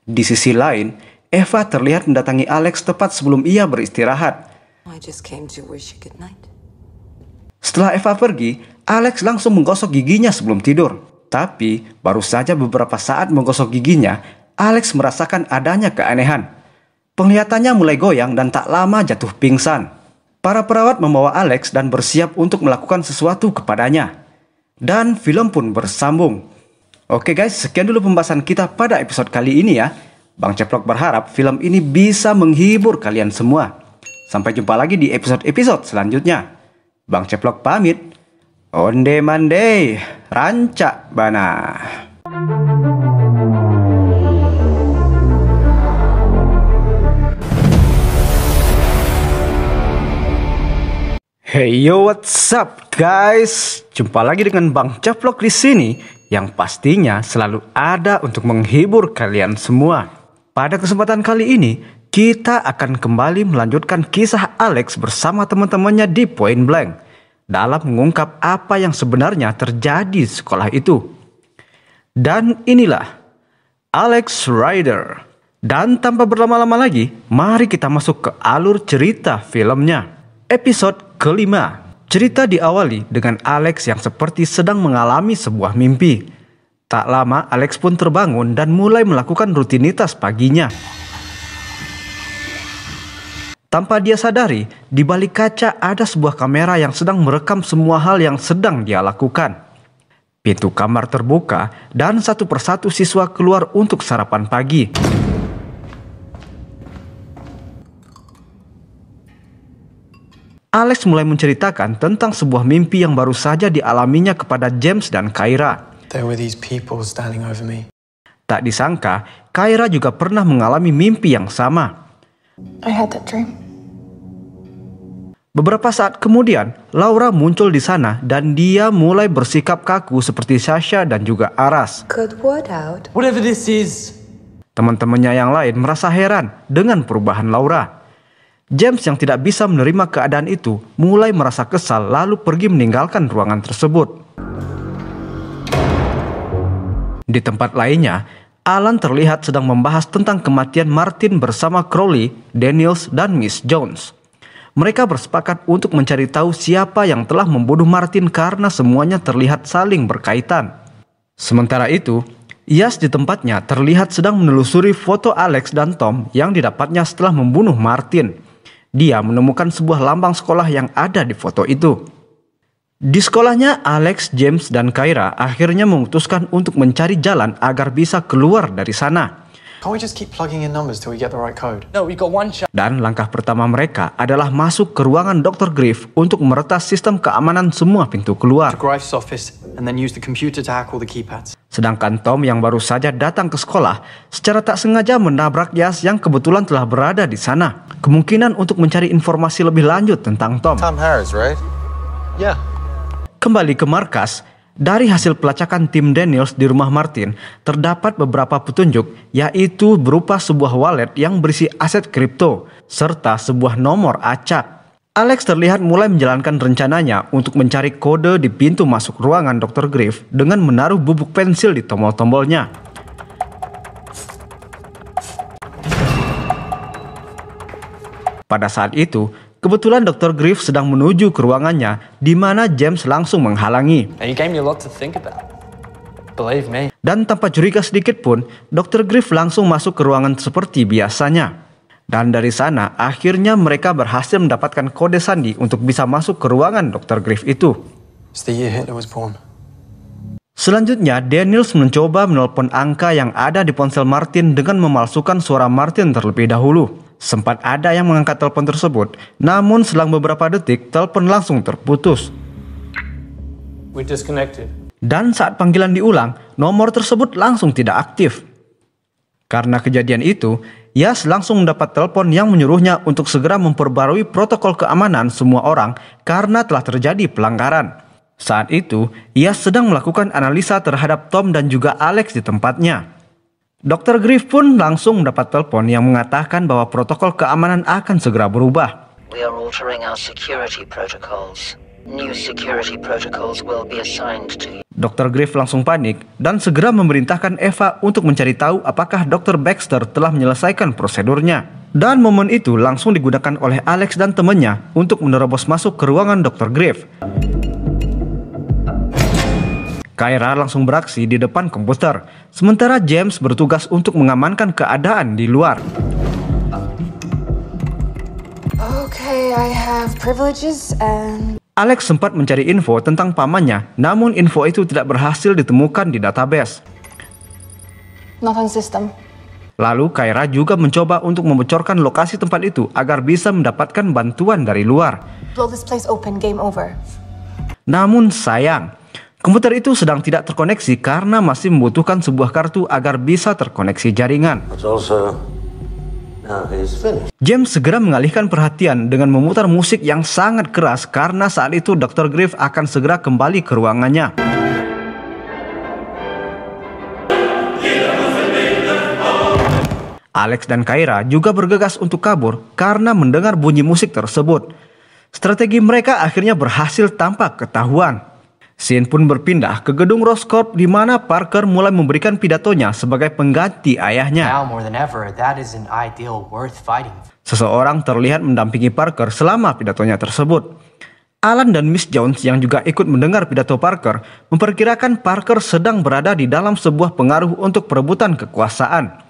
Di sisi lain, Eva terlihat mendatangi Alex tepat sebelum ia beristirahat. Setelah Eva pergi, Alex langsung menggosok giginya sebelum tidur. Tapi, baru saja beberapa saat menggosok giginya, Alex merasakan adanya keanehan. Penglihatannya mulai goyang dan tak lama jatuh pingsan. Para perawat membawa Alex dan bersiap untuk melakukan sesuatu kepadanya. Dan film pun bersambung. Oke guys, sekian dulu pembahasan kita pada episode kali ini ya. Bang Ceplok berharap film ini bisa menghibur kalian semua. Sampai jumpa lagi di episode-episode selanjutnya. Bang Ceplok pamit. Onde mande, rancak bana. Hey yo what's up guys, jumpa lagi dengan Bang Caplok di sini yang pastinya selalu ada untuk menghibur kalian semua. Pada kesempatan kali ini kita akan kembali melanjutkan kisah Alex bersama teman-temannya di Point Blank dalam mengungkap apa yang sebenarnya terjadi di sekolah itu. Dan inilah Alex Rider. Dan tanpa berlama-lama lagi, mari kita masuk ke alur cerita filmnya. Episode Kelima, cerita diawali dengan Alex yang seperti sedang mengalami sebuah mimpi. Tak lama, Alex pun terbangun dan mulai melakukan rutinitas paginya. Tanpa dia sadari, di balik kaca ada sebuah kamera yang sedang merekam semua hal yang sedang dia lakukan. Pintu kamar terbuka dan satu persatu siswa keluar untuk sarapan pagi. Alex mulai menceritakan tentang sebuah mimpi yang baru saja dialaminya kepada James dan Kyra. Tak disangka, Kyra juga pernah mengalami mimpi yang sama. I had that dream. Beberapa saat kemudian, Laura muncul di sana dan dia mulai bersikap kaku seperti Sasha dan juga Aras. Teman-temannya yang lain merasa heran dengan perubahan Laura. James yang tidak bisa menerima keadaan itu mulai merasa kesal lalu pergi meninggalkan ruangan tersebut. Di tempat lainnya, Alan terlihat sedang membahas tentang kematian Martin bersama Crowley, Daniels, dan Miss Jones. Mereka bersepakat untuk mencari tahu siapa yang telah membunuh Martin karena semuanya terlihat saling berkaitan. Sementara itu, Yas di tempatnya terlihat sedang menelusuri foto Alex dan Tom yang didapatnya setelah membunuh Martin dia menemukan sebuah lambang sekolah yang ada di foto itu. Di sekolahnya, Alex, James, dan Kaira akhirnya memutuskan untuk mencari jalan agar bisa keluar dari sana. Dan langkah pertama mereka adalah masuk ke ruangan Dr. Griff untuk meretas sistem keamanan semua pintu keluar. Sedangkan Tom yang baru saja datang ke sekolah secara tak sengaja menabrak Yas yang kebetulan telah berada di sana. Kemungkinan untuk mencari informasi lebih lanjut tentang Tom. Tom Harris, right? Yeah. Kembali ke markas, dari hasil pelacakan tim Daniels di rumah Martin, terdapat beberapa petunjuk, yaitu berupa sebuah wallet yang berisi aset kripto, serta sebuah nomor acak. Alex terlihat mulai menjalankan rencananya untuk mencari kode di pintu masuk ruangan Dr. Griff dengan menaruh bubuk pensil di tombol-tombolnya. Pada saat itu, Kebetulan Dr. Griff sedang menuju ke ruangannya, di mana James langsung menghalangi. Dan tanpa curiga sedikit pun, Dr. Griff langsung masuk ke ruangan seperti biasanya. Dan dari sana, akhirnya mereka berhasil mendapatkan kode sandi untuk bisa masuk ke ruangan Dr. Griff itu. Selanjutnya, Daniels mencoba menelpon angka yang ada di ponsel Martin dengan memalsukan suara Martin terlebih dahulu. Sempat ada yang mengangkat telepon tersebut, namun selang beberapa detik telepon langsung terputus. We disconnected. Dan saat panggilan diulang, nomor tersebut langsung tidak aktif. Karena kejadian itu, Yas langsung mendapat telepon yang menyuruhnya untuk segera memperbarui protokol keamanan semua orang karena telah terjadi pelanggaran. Saat itu, ia sedang melakukan analisa terhadap Tom dan juga Alex di tempatnya. Dr. Griff pun langsung mendapat telepon yang mengatakan bahwa protokol keamanan akan segera berubah. We are Dr. Griff langsung panik dan segera memerintahkan Eva untuk mencari tahu apakah Dr. Baxter telah menyelesaikan prosedurnya. Dan momen itu langsung digunakan oleh Alex dan temannya untuk menerobos masuk ke ruangan Dr. Griff. Kaira langsung beraksi di depan komputer, sementara James bertugas untuk mengamankan keadaan di luar. Okay, I have privileges and... Alex sempat mencari info tentang pamannya, namun info itu tidak berhasil ditemukan di database. Not on system. Lalu Kaira juga mencoba untuk membocorkan lokasi tempat itu agar bisa mendapatkan bantuan dari luar. Blow this place open, game over. Namun sayang, Komputer itu sedang tidak terkoneksi karena masih membutuhkan sebuah kartu agar bisa terkoneksi jaringan. James segera mengalihkan perhatian dengan memutar musik yang sangat keras karena saat itu Dr. Griff akan segera kembali ke ruangannya. Alex dan Kaira juga bergegas untuk kabur karena mendengar bunyi musik tersebut. Strategi mereka akhirnya berhasil tanpa ketahuan. Sin pun berpindah ke gedung Rose di mana Parker mulai memberikan pidatonya sebagai pengganti ayahnya. Seseorang terlihat mendampingi Parker selama pidatonya tersebut. Alan dan Miss Jones yang juga ikut mendengar pidato Parker memperkirakan Parker sedang berada di dalam sebuah pengaruh untuk perebutan kekuasaan.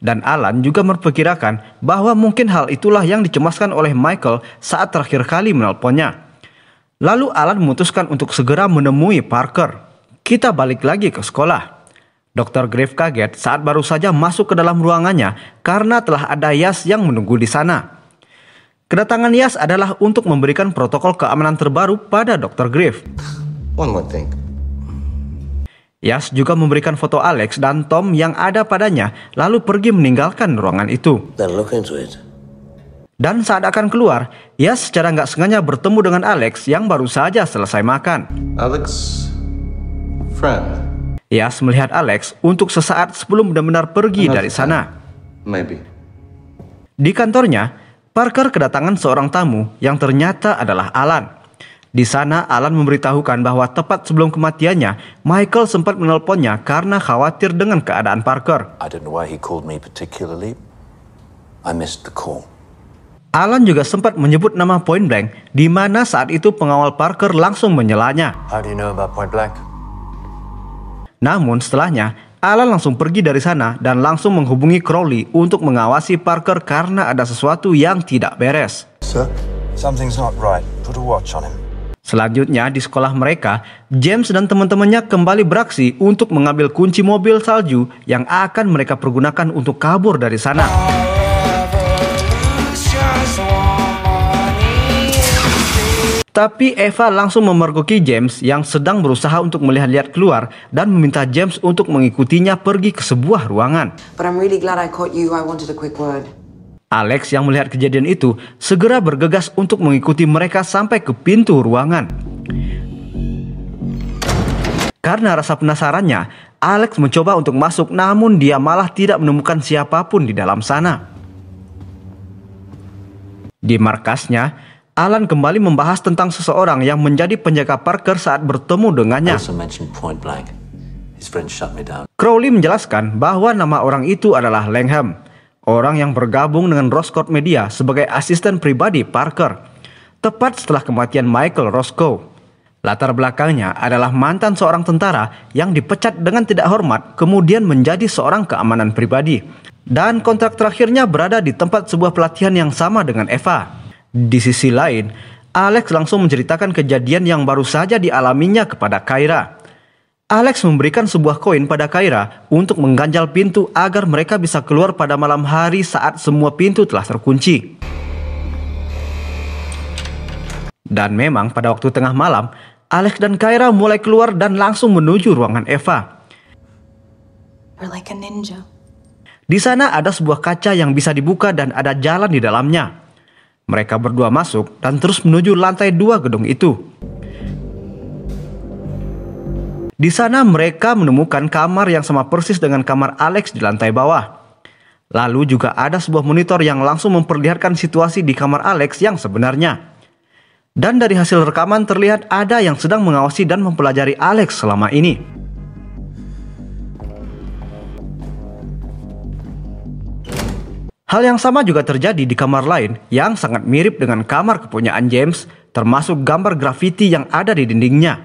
Dan Alan juga memperkirakan bahwa mungkin hal itulah yang dicemaskan oleh Michael saat terakhir kali menelponnya. Lalu Alan memutuskan untuk segera menemui Parker. Kita balik lagi ke sekolah. Dr. Grave kaget saat baru saja masuk ke dalam ruangannya karena telah ada Yas yang menunggu di sana. Kedatangan Yas adalah untuk memberikan protokol keamanan terbaru pada Dr. Grave. One more thing. Yas juga memberikan foto Alex dan Tom yang ada padanya lalu pergi meninggalkan ruangan itu. Then look into it. Dan saat akan keluar, ia secara nggak sengaja bertemu dengan Alex yang baru saja selesai makan. Alex, friend. Yas melihat Alex untuk sesaat sebelum benar-benar pergi dari sana. Maybe. Di kantornya, Parker kedatangan seorang tamu yang ternyata adalah Alan. Di sana, Alan memberitahukan bahwa tepat sebelum kematiannya, Michael sempat menelponnya karena khawatir dengan keadaan Parker. I don't know why he called me particularly. I missed the call. Alan juga sempat menyebut nama Point Blank, di mana saat itu pengawal Parker langsung menyelanya. How do you know about Point Namun setelahnya, Alan langsung pergi dari sana dan langsung menghubungi Crowley untuk mengawasi Parker karena ada sesuatu yang tidak beres. Sir, something's not right. Put a watch on him. Selanjutnya di sekolah mereka, James dan teman-temannya kembali beraksi untuk mengambil kunci mobil salju yang akan mereka pergunakan untuk kabur dari sana. Tapi Eva langsung memergoki James yang sedang berusaha untuk melihat-lihat keluar dan meminta James untuk mengikutinya pergi ke sebuah ruangan. Really Alex yang melihat kejadian itu segera bergegas untuk mengikuti mereka sampai ke pintu ruangan. Karena rasa penasarannya, Alex mencoba untuk masuk namun dia malah tidak menemukan siapapun di dalam sana. Di markasnya, Alan kembali membahas tentang seseorang yang menjadi penjaga Parker saat bertemu dengannya. Crowley menjelaskan bahwa nama orang itu adalah Langham, orang yang bergabung dengan Roscoe Media sebagai asisten pribadi Parker, tepat setelah kematian Michael Roscoe. Latar belakangnya adalah mantan seorang tentara yang dipecat dengan tidak hormat kemudian menjadi seorang keamanan pribadi. Dan kontrak terakhirnya berada di tempat sebuah pelatihan yang sama dengan Eva. Di sisi lain, Alex langsung menceritakan kejadian yang baru saja dialaminya kepada Kaira. Alex memberikan sebuah koin pada Kaira untuk mengganjal pintu agar mereka bisa keluar pada malam hari saat semua pintu telah terkunci. Dan memang pada waktu tengah malam, Alex dan Kaira mulai keluar dan langsung menuju ruangan Eva. Di sana ada sebuah kaca yang bisa dibuka dan ada jalan di dalamnya. Mereka berdua masuk dan terus menuju lantai dua gedung itu. Di sana mereka menemukan kamar yang sama persis dengan kamar Alex di lantai bawah. Lalu juga ada sebuah monitor yang langsung memperlihatkan situasi di kamar Alex yang sebenarnya. Dan dari hasil rekaman terlihat ada yang sedang mengawasi dan mempelajari Alex selama ini. Hal yang sama juga terjadi di kamar lain yang sangat mirip dengan kamar kepunyaan James, termasuk gambar grafiti yang ada di dindingnya.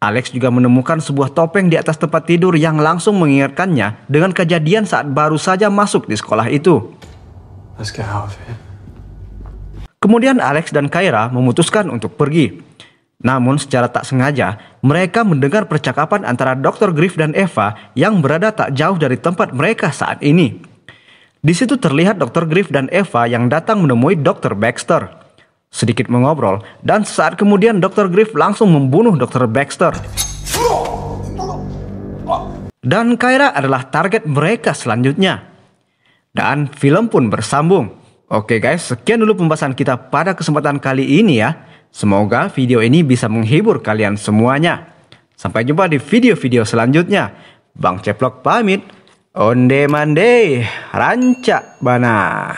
Alex juga menemukan sebuah topeng di atas tempat tidur yang langsung mengingatkannya dengan kejadian saat baru saja masuk di sekolah itu. Kemudian Alex dan Kyra memutuskan untuk pergi. Namun secara tak sengaja, mereka mendengar percakapan antara Dr. Griff dan Eva yang berada tak jauh dari tempat mereka saat ini. Di situ terlihat Dr. Griff dan Eva yang datang menemui Dr. Baxter. Sedikit mengobrol, dan saat kemudian Dr. Griff langsung membunuh Dr. Baxter. Dan Kyra adalah target mereka selanjutnya. Dan film pun bersambung. Oke guys, sekian dulu pembahasan kita pada kesempatan kali ini ya. Semoga video ini bisa menghibur kalian semuanya. Sampai jumpa di video-video selanjutnya. Bang Ceplok pamit. Onde mande, rancak bana.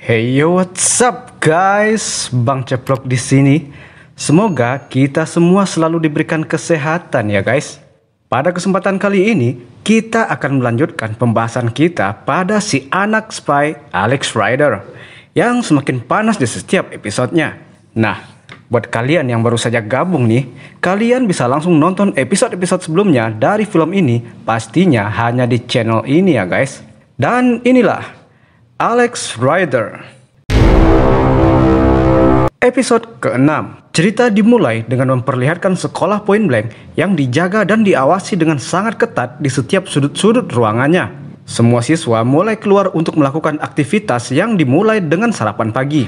Hey yo, what's up guys? Bang Ceplok di sini. Semoga kita semua selalu diberikan kesehatan ya guys. Pada kesempatan kali ini, kita akan melanjutkan pembahasan kita pada si anak spy Alex Rider yang semakin panas di setiap episodenya. Nah, buat kalian yang baru saja gabung nih, kalian bisa langsung nonton episode-episode sebelumnya dari film ini pastinya hanya di channel ini ya guys. Dan inilah Alex Rider. Episode ke-6 Cerita dimulai dengan memperlihatkan sekolah point blank yang dijaga dan diawasi dengan sangat ketat di setiap sudut-sudut ruangannya. Semua siswa mulai keluar untuk melakukan aktivitas yang dimulai dengan sarapan pagi.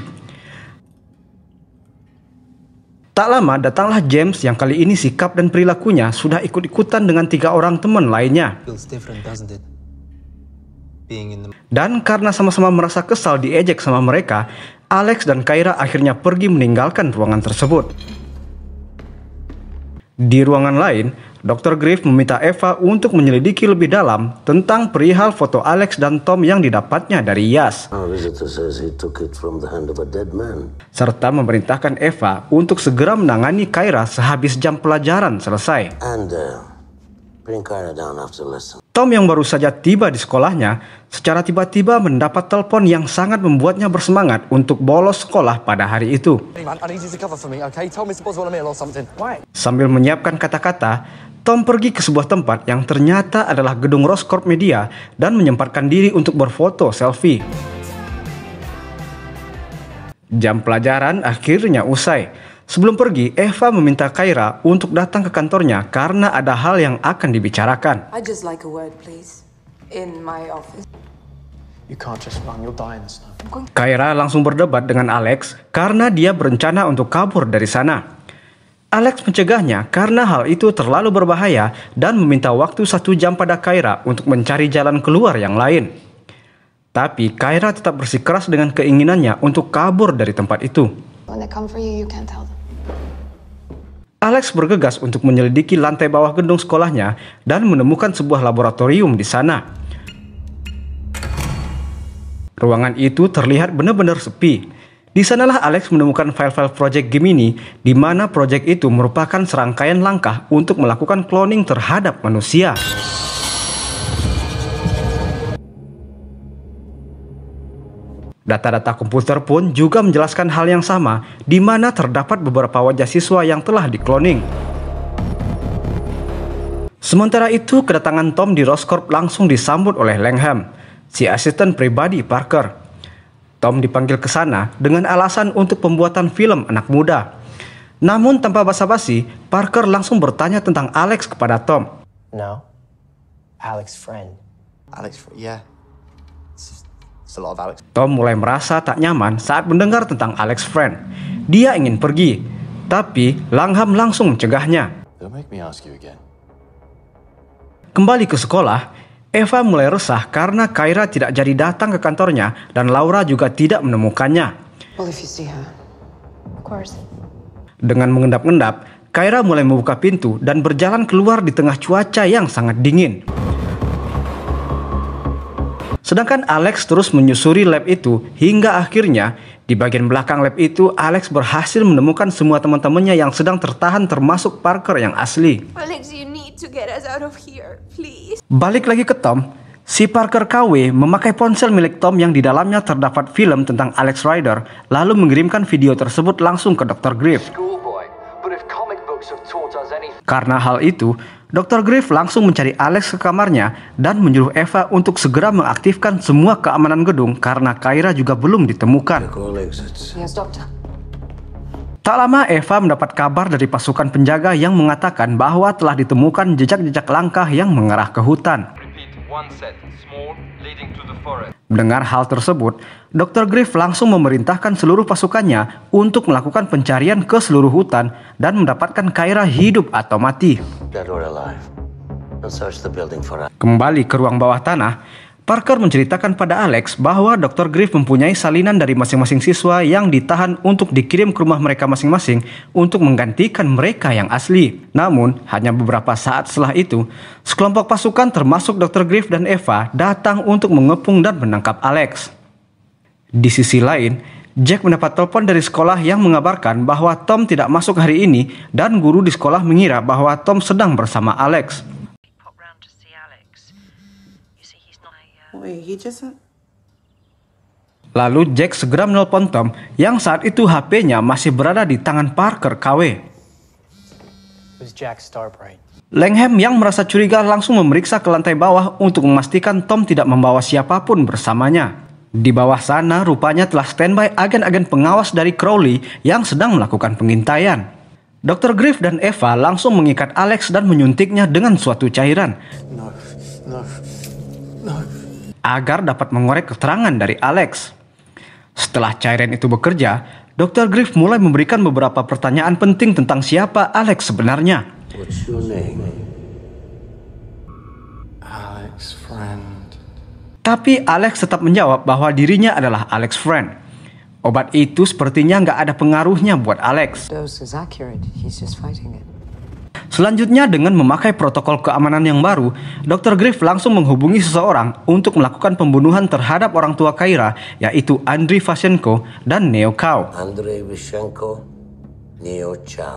Tak lama datanglah James yang kali ini sikap dan perilakunya sudah ikut-ikutan dengan tiga orang teman lainnya. Dan karena sama-sama merasa kesal diejek sama mereka, Alex dan Kaira akhirnya pergi meninggalkan ruangan tersebut. Di ruangan lain, Dr. Griff meminta Eva untuk menyelidiki lebih dalam tentang perihal foto Alex dan Tom yang didapatnya dari Yas. Serta memerintahkan Eva untuk segera menangani Kyra sehabis jam pelajaran selesai. And, uh, Tom yang baru saja tiba di sekolahnya secara tiba-tiba mendapat telepon yang sangat membuatnya bersemangat untuk bolos sekolah pada hari itu. Sambil menyiapkan kata-kata, Tom pergi ke sebuah tempat yang ternyata adalah gedung Roscorp Media dan menyempatkan diri untuk berfoto selfie. Jam pelajaran akhirnya usai. Sebelum pergi, Eva meminta Kaira untuk datang ke kantornya karena ada hal yang akan dibicarakan. I Kaira langsung berdebat dengan Alex karena dia berencana untuk kabur dari sana. Alex mencegahnya karena hal itu terlalu berbahaya dan meminta waktu satu jam pada Kaira untuk mencari jalan keluar yang lain. Tapi Kaira tetap bersikeras dengan keinginannya untuk kabur dari tempat itu. Alex bergegas untuk menyelidiki lantai bawah gedung sekolahnya dan menemukan sebuah laboratorium di sana. Ruangan itu terlihat benar-benar sepi di sanalah Alex menemukan file-file Project Gemini, di mana project itu merupakan serangkaian langkah untuk melakukan cloning terhadap manusia. Data-data komputer pun juga menjelaskan hal yang sama, di mana terdapat beberapa wajah siswa yang telah dikloning. Sementara itu, kedatangan Tom di Roscorp langsung disambut oleh Langham, si asisten pribadi Parker. Tom dipanggil ke sana dengan alasan untuk pembuatan film anak muda. Namun tanpa basa-basi, Parker langsung bertanya tentang Alex kepada Tom. No, Alex friend. Alex, yeah. It's, it's a lot of Alex. Tom mulai merasa tak nyaman saat mendengar tentang Alex friend. Dia ingin pergi, tapi Langham langsung mencegahnya. Kembali ke sekolah, Eva mulai resah karena Kaira tidak jadi datang ke kantornya dan Laura juga tidak menemukannya. Ya? Dengan mengendap-endap, Kaira mulai membuka pintu dan berjalan keluar di tengah cuaca yang sangat dingin. Sedangkan Alex terus menyusuri lab itu hingga akhirnya di bagian belakang lab itu, Alex berhasil menemukan semua teman-temannya yang sedang tertahan termasuk Parker yang asli. Alex, you need to get us out of here, please. Balik lagi ke Tom, si Parker KW memakai ponsel milik Tom yang di dalamnya terdapat film tentang Alex Rider, lalu mengirimkan video tersebut langsung ke Dr. Griff. Schoolboy, but if comic books have taught us karena hal itu, Dr. Griff langsung mencari Alex ke kamarnya dan menyuruh Eva untuk segera mengaktifkan semua keamanan gedung karena Kaira juga belum ditemukan. Tak lama Eva mendapat kabar dari pasukan penjaga yang mengatakan bahwa telah ditemukan jejak-jejak langkah yang mengarah ke hutan. Mendengar hal tersebut, Dr. Griff langsung memerintahkan seluruh pasukannya untuk melakukan pencarian ke seluruh hutan dan mendapatkan Kaira hidup atau mati. Kembali ke ruang bawah tanah, Parker menceritakan pada Alex bahwa Dr. Griff mempunyai salinan dari masing-masing siswa yang ditahan untuk dikirim ke rumah mereka masing-masing untuk menggantikan mereka yang asli. Namun, hanya beberapa saat setelah itu, sekelompok pasukan termasuk Dr. Griff dan Eva datang untuk mengepung dan menangkap Alex. Di sisi lain, Jack mendapat telepon dari sekolah yang mengabarkan bahwa Tom tidak masuk hari ini dan guru di sekolah mengira bahwa Tom sedang bersama Alex. Lalu Jack segera menelpon Tom yang saat itu HP-nya masih berada di tangan Parker KW. Langham yang merasa curiga langsung memeriksa ke lantai bawah untuk memastikan Tom tidak membawa siapapun bersamanya. Di bawah sana rupanya telah standby agen-agen pengawas dari Crowley yang sedang melakukan pengintaian. Dr. Griff dan Eva langsung mengikat Alex dan menyuntiknya dengan suatu cairan. Agar dapat mengorek keterangan dari Alex. Setelah cairan itu bekerja, Dr. Griff mulai memberikan beberapa pertanyaan penting tentang siapa Alex sebenarnya. Tapi Alex tetap menjawab bahwa dirinya adalah Alex Friend. Obat itu sepertinya nggak ada pengaruhnya buat Alex. Selanjutnya dengan memakai protokol keamanan yang baru, Dr. Griff langsung menghubungi seseorang untuk melakukan pembunuhan terhadap orang tua Kaira, yaitu Andri Vashenko dan Neo Kao.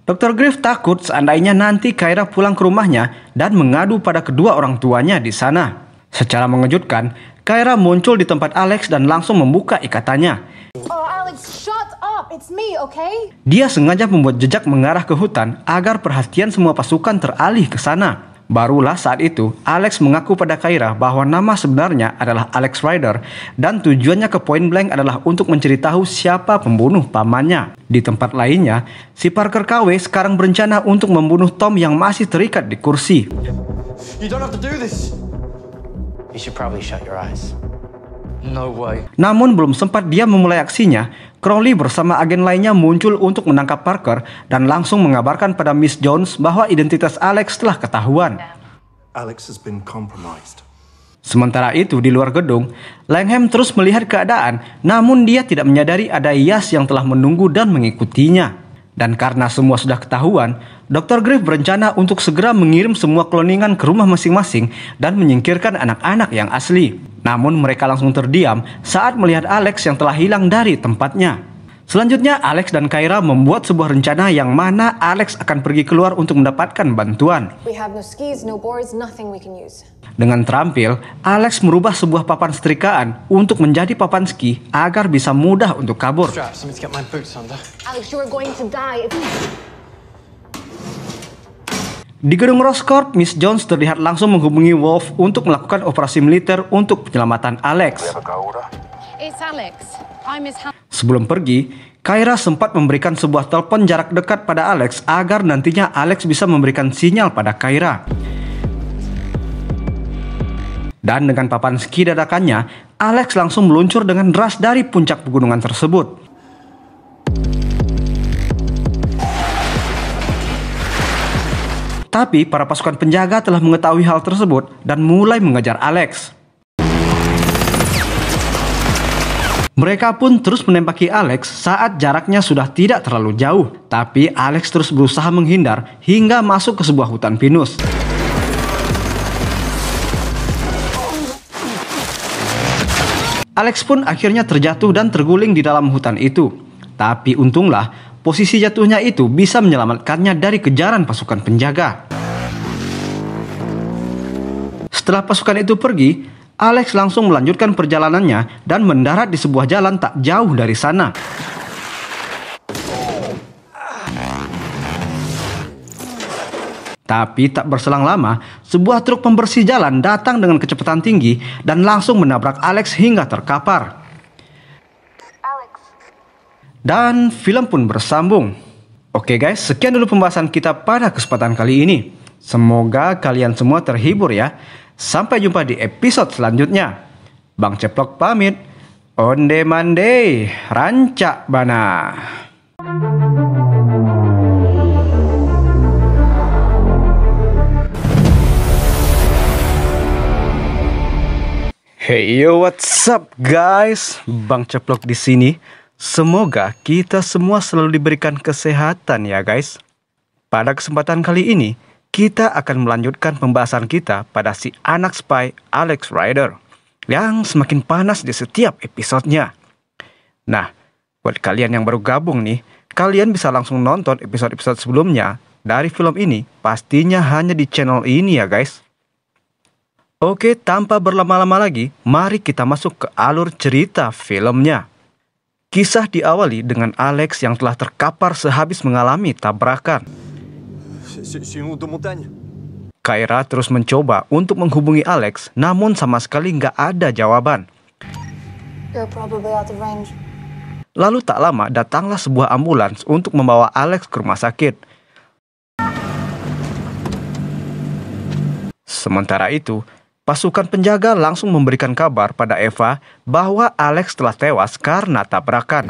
Dr. Griff takut seandainya nanti Kaira pulang ke rumahnya dan mengadu pada kedua orang tuanya di sana. Secara mengejutkan, Kaira muncul di tempat Alex dan langsung membuka ikatannya. Oh, Alex, shut up. It's me, okay? Dia sengaja membuat jejak mengarah ke hutan agar perhatian semua pasukan teralih ke sana. Barulah saat itu, Alex mengaku pada Kaira bahwa nama sebenarnya adalah Alex Ryder dan tujuannya ke Point Blank adalah untuk menceritahu siapa pembunuh pamannya. Di tempat lainnya, si Parker KW sekarang berencana untuk membunuh Tom yang masih terikat di kursi. You don't have to do this. You should probably shut your eyes. No way. Namun belum sempat dia memulai aksinya, Crowley bersama agen lainnya muncul untuk menangkap Parker dan langsung mengabarkan pada Miss Jones bahwa identitas Alex telah ketahuan. Alex has been compromised. Sementara itu di luar gedung, Langham terus melihat keadaan, namun dia tidak menyadari ada Yas yang telah menunggu dan mengikutinya. Dan karena semua sudah ketahuan, Dr. Griff berencana untuk segera mengirim semua kloningan ke rumah masing-masing dan menyingkirkan anak-anak yang asli. Namun mereka langsung terdiam saat melihat Alex yang telah hilang dari tempatnya. Selanjutnya, Alex dan Kaira membuat sebuah rencana yang mana Alex akan pergi keluar untuk mendapatkan bantuan. No skis, no boards, Dengan terampil, Alex merubah sebuah papan setrikaan untuk menjadi papan ski agar bisa mudah untuk kabur. Di gedung Roscorp, Miss Jones terlihat langsung menghubungi Wolf untuk melakukan operasi militer untuk penyelamatan Alex. It's Alex. Sebelum pergi, Kaira sempat memberikan sebuah telepon jarak dekat pada Alex agar nantinya Alex bisa memberikan sinyal pada Kaira. Dan dengan papan ski dadakannya, Alex langsung meluncur dengan deras dari puncak pegunungan tersebut. Tapi para pasukan penjaga telah mengetahui hal tersebut dan mulai mengejar Alex. Mereka pun terus menembaki Alex saat jaraknya sudah tidak terlalu jauh. Tapi Alex terus berusaha menghindar hingga masuk ke sebuah hutan pinus. Alex pun akhirnya terjatuh dan terguling di dalam hutan itu. Tapi untunglah, posisi jatuhnya itu bisa menyelamatkannya dari kejaran pasukan penjaga. Setelah pasukan itu pergi, Alex langsung melanjutkan perjalanannya dan mendarat di sebuah jalan tak jauh dari sana. Tapi tak berselang lama, sebuah truk pembersih jalan datang dengan kecepatan tinggi dan langsung menabrak Alex hingga terkapar. Dan film pun bersambung. Oke guys, sekian dulu pembahasan kita pada kesempatan kali ini. Semoga kalian semua terhibur ya. Sampai jumpa di episode selanjutnya. Bang Ceplok pamit. Onde mande, rancak bana. Hey yo, what's up guys? Bang Ceplok di sini. Semoga kita semua selalu diberikan kesehatan ya guys. Pada kesempatan kali ini, kita akan melanjutkan pembahasan kita pada si anak spy Alex Rider yang semakin panas di setiap episodenya. Nah, buat kalian yang baru gabung nih, kalian bisa langsung nonton episode-episode sebelumnya dari film ini pastinya hanya di channel ini ya guys. Oke, tanpa berlama-lama lagi, mari kita masuk ke alur cerita filmnya. Kisah diawali dengan Alex yang telah terkapar sehabis mengalami tabrakan. Kaira terus mencoba untuk menghubungi Alex, namun sama sekali nggak ada jawaban. Lalu tak lama datanglah sebuah ambulans untuk membawa Alex ke rumah sakit. Sementara itu, pasukan penjaga langsung memberikan kabar pada Eva bahwa Alex telah tewas karena tabrakan.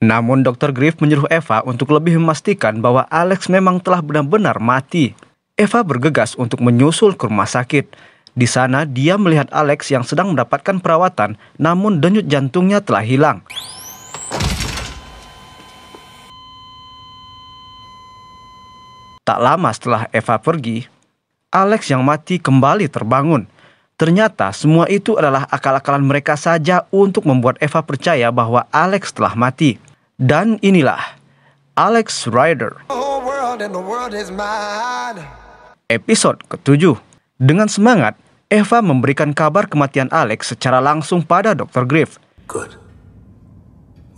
Namun Dr. Griff menyuruh Eva untuk lebih memastikan bahwa Alex memang telah benar-benar mati. Eva bergegas untuk menyusul ke rumah sakit. Di sana dia melihat Alex yang sedang mendapatkan perawatan namun denyut jantungnya telah hilang. Tak lama setelah Eva pergi, Alex yang mati kembali terbangun. Ternyata semua itu adalah akal-akalan mereka saja untuk membuat Eva percaya bahwa Alex telah mati. Dan inilah Alex Rider. Episode ke-7. Dengan semangat, Eva memberikan kabar kematian Alex secara langsung pada Dr. Griff. Good.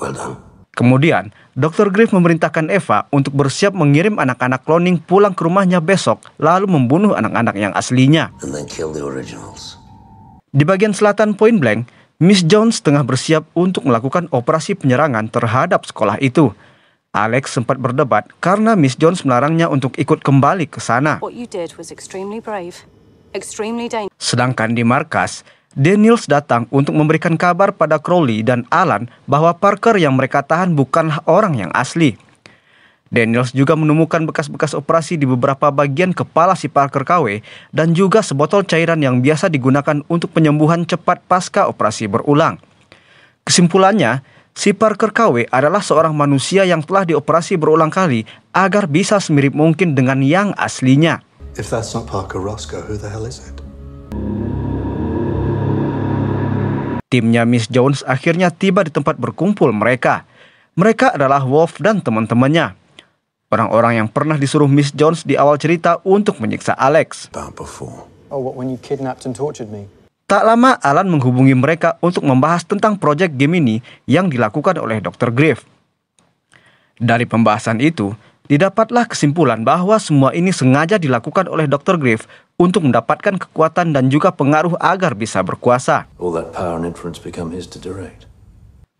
Well done. Kemudian, Dr. Griff memerintahkan Eva untuk bersiap mengirim anak-anak cloning pulang ke rumahnya besok, lalu membunuh anak-anak yang aslinya. Di bagian selatan Point Blank, Miss Jones tengah bersiap untuk melakukan operasi penyerangan terhadap sekolah itu. Alex sempat berdebat karena Miss Jones melarangnya untuk ikut kembali ke sana. Sedangkan di markas, Daniels datang untuk memberikan kabar pada Crowley dan Alan bahwa Parker yang mereka tahan bukanlah orang yang asli. Daniels juga menemukan bekas-bekas operasi di beberapa bagian kepala si Parker KW dan juga sebotol cairan yang biasa digunakan untuk penyembuhan cepat pasca operasi berulang. Kesimpulannya, si Parker KW adalah seorang manusia yang telah dioperasi berulang kali agar bisa semirip mungkin dengan yang aslinya. If that's not Parker Roscoe, who the hell is it? Timnya Miss Jones akhirnya tiba di tempat berkumpul mereka. Mereka adalah Wolf dan teman-temannya. Orang-orang yang pernah disuruh Miss Jones di awal cerita untuk menyiksa Alex. Oh, tak lama, Alan menghubungi mereka untuk membahas tentang proyek game ini yang dilakukan oleh Dr. Griff. Dari pembahasan itu, didapatlah kesimpulan bahwa semua ini sengaja dilakukan oleh Dr. Griff untuk mendapatkan kekuatan dan juga pengaruh agar bisa berkuasa.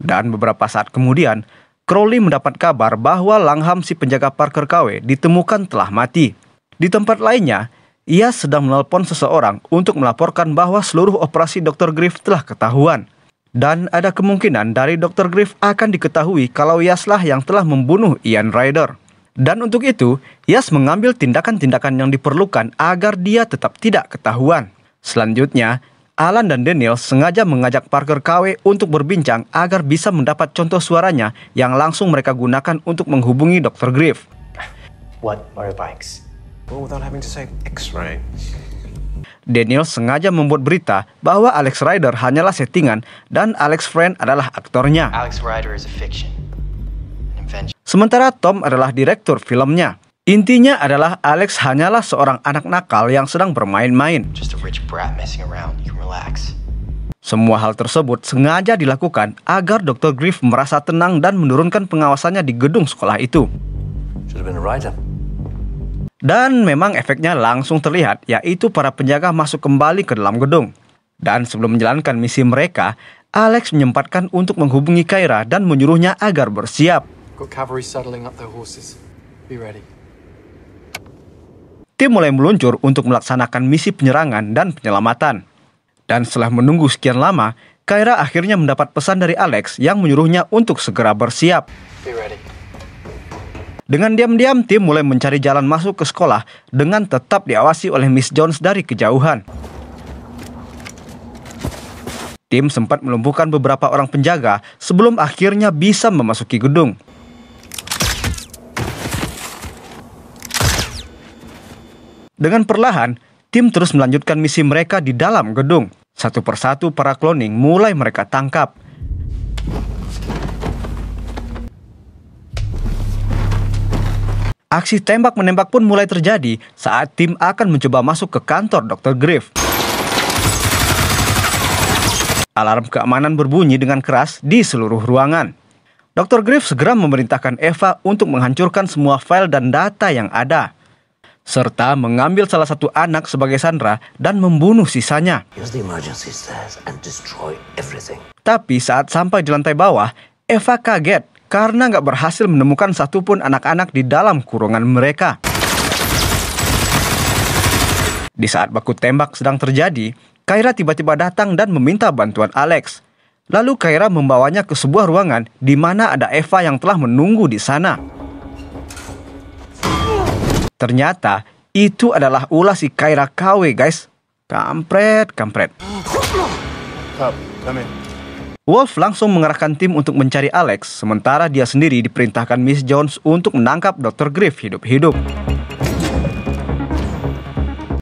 Dan beberapa saat kemudian, Crowley mendapat kabar bahwa Langham si penjaga Parker KW ditemukan telah mati. Di tempat lainnya, ia sedang menelpon seseorang untuk melaporkan bahwa seluruh operasi Dr. Griff telah ketahuan. Dan ada kemungkinan dari Dr. Griff akan diketahui kalau Yaslah yang telah membunuh Ian Ryder. Dan untuk itu, Yas mengambil tindakan-tindakan yang diperlukan agar dia tetap tidak ketahuan. Selanjutnya, Alan dan Daniel sengaja mengajak Parker KW untuk berbincang agar bisa mendapat contoh suaranya yang langsung mereka gunakan untuk menghubungi Dr. Griff. What motorbikes? Well, without having to say X-ray. Daniel sengaja membuat berita bahwa Alex Rider hanyalah settingan dan Alex Friend adalah aktornya. Alex Rider is a fiction. Sementara Tom adalah direktur filmnya. Intinya adalah Alex hanyalah seorang anak nakal yang sedang bermain-main. Semua hal tersebut sengaja dilakukan agar Dr. Griff merasa tenang dan menurunkan pengawasannya di gedung sekolah itu. Dan memang efeknya langsung terlihat, yaitu para penjaga masuk kembali ke dalam gedung. Dan sebelum menjalankan misi mereka, Alex menyempatkan untuk menghubungi Kaira dan menyuruhnya agar bersiap tim mulai meluncur untuk melaksanakan misi penyerangan dan penyelamatan. Dan setelah menunggu sekian lama, Kaira akhirnya mendapat pesan dari Alex yang menyuruhnya untuk segera bersiap. Dengan diam-diam, tim mulai mencari jalan masuk ke sekolah dengan tetap diawasi oleh Miss Jones dari kejauhan. Tim sempat melumpuhkan beberapa orang penjaga sebelum akhirnya bisa memasuki gedung. Dengan perlahan, tim terus melanjutkan misi mereka di dalam gedung. Satu persatu para cloning mulai mereka tangkap. Aksi tembak-menembak pun mulai terjadi saat tim akan mencoba masuk ke kantor Dr. Griff. Alarm keamanan berbunyi dengan keras di seluruh ruangan. Dr. Griff segera memerintahkan Eva untuk menghancurkan semua file dan data yang ada serta mengambil salah satu anak sebagai sandra dan membunuh sisanya. Tapi saat sampai di lantai bawah, Eva kaget karena nggak berhasil menemukan satupun anak-anak di dalam kurungan mereka. Di saat baku tembak sedang terjadi, Kaira tiba-tiba datang dan meminta bantuan Alex. Lalu Kaira membawanya ke sebuah ruangan di mana ada Eva yang telah menunggu di sana. Ternyata itu adalah ulah si Kaira KW, guys. Kampret, kampret. Wolf langsung mengerahkan tim untuk mencari Alex, sementara dia sendiri diperintahkan Miss Jones untuk menangkap Dr. Griff hidup-hidup.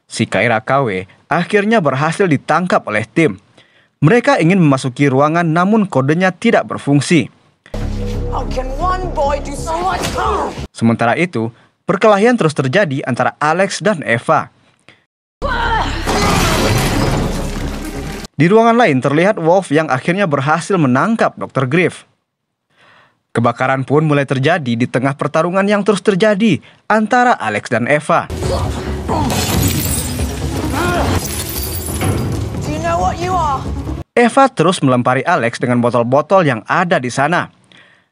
Si Kaira KW akhirnya berhasil ditangkap oleh tim. Mereka ingin memasuki ruangan namun kodenya tidak berfungsi. Sementara itu, Perkelahian terus terjadi antara Alex dan Eva. Di ruangan lain terlihat Wolf yang akhirnya berhasil menangkap Dr. Griff. Kebakaran pun mulai terjadi di tengah pertarungan yang terus terjadi antara Alex dan Eva. Eva terus melempari Alex dengan botol-botol yang ada di sana.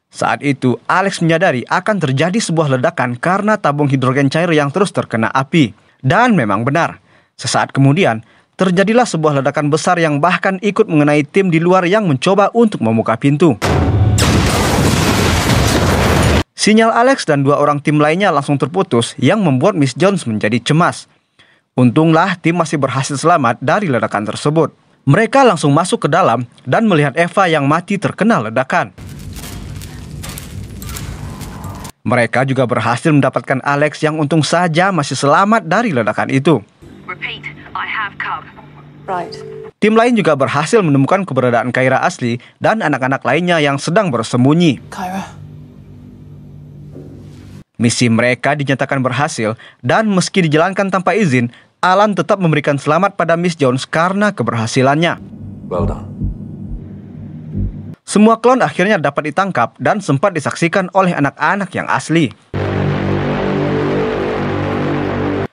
Saat itu, Alex menyadari akan terjadi sebuah ledakan karena tabung hidrogen cair yang terus terkena api. Dan memang benar, sesaat kemudian terjadilah sebuah ledakan besar yang bahkan ikut mengenai tim di luar yang mencoba untuk membuka pintu. Sinyal Alex dan dua orang tim lainnya langsung terputus yang membuat Miss Jones menjadi cemas. Untunglah tim masih berhasil selamat dari ledakan tersebut. Mereka langsung masuk ke dalam dan melihat Eva yang mati terkena ledakan. Mereka juga berhasil mendapatkan Alex yang untung saja masih selamat dari ledakan itu. Tim lain juga berhasil menemukan keberadaan Kaira asli dan anak-anak lainnya yang sedang bersembunyi. Misi mereka dinyatakan berhasil dan meski dijalankan tanpa izin, Alan tetap memberikan selamat pada Miss Jones karena keberhasilannya. Well done. Semua klon akhirnya dapat ditangkap dan sempat disaksikan oleh anak-anak yang asli.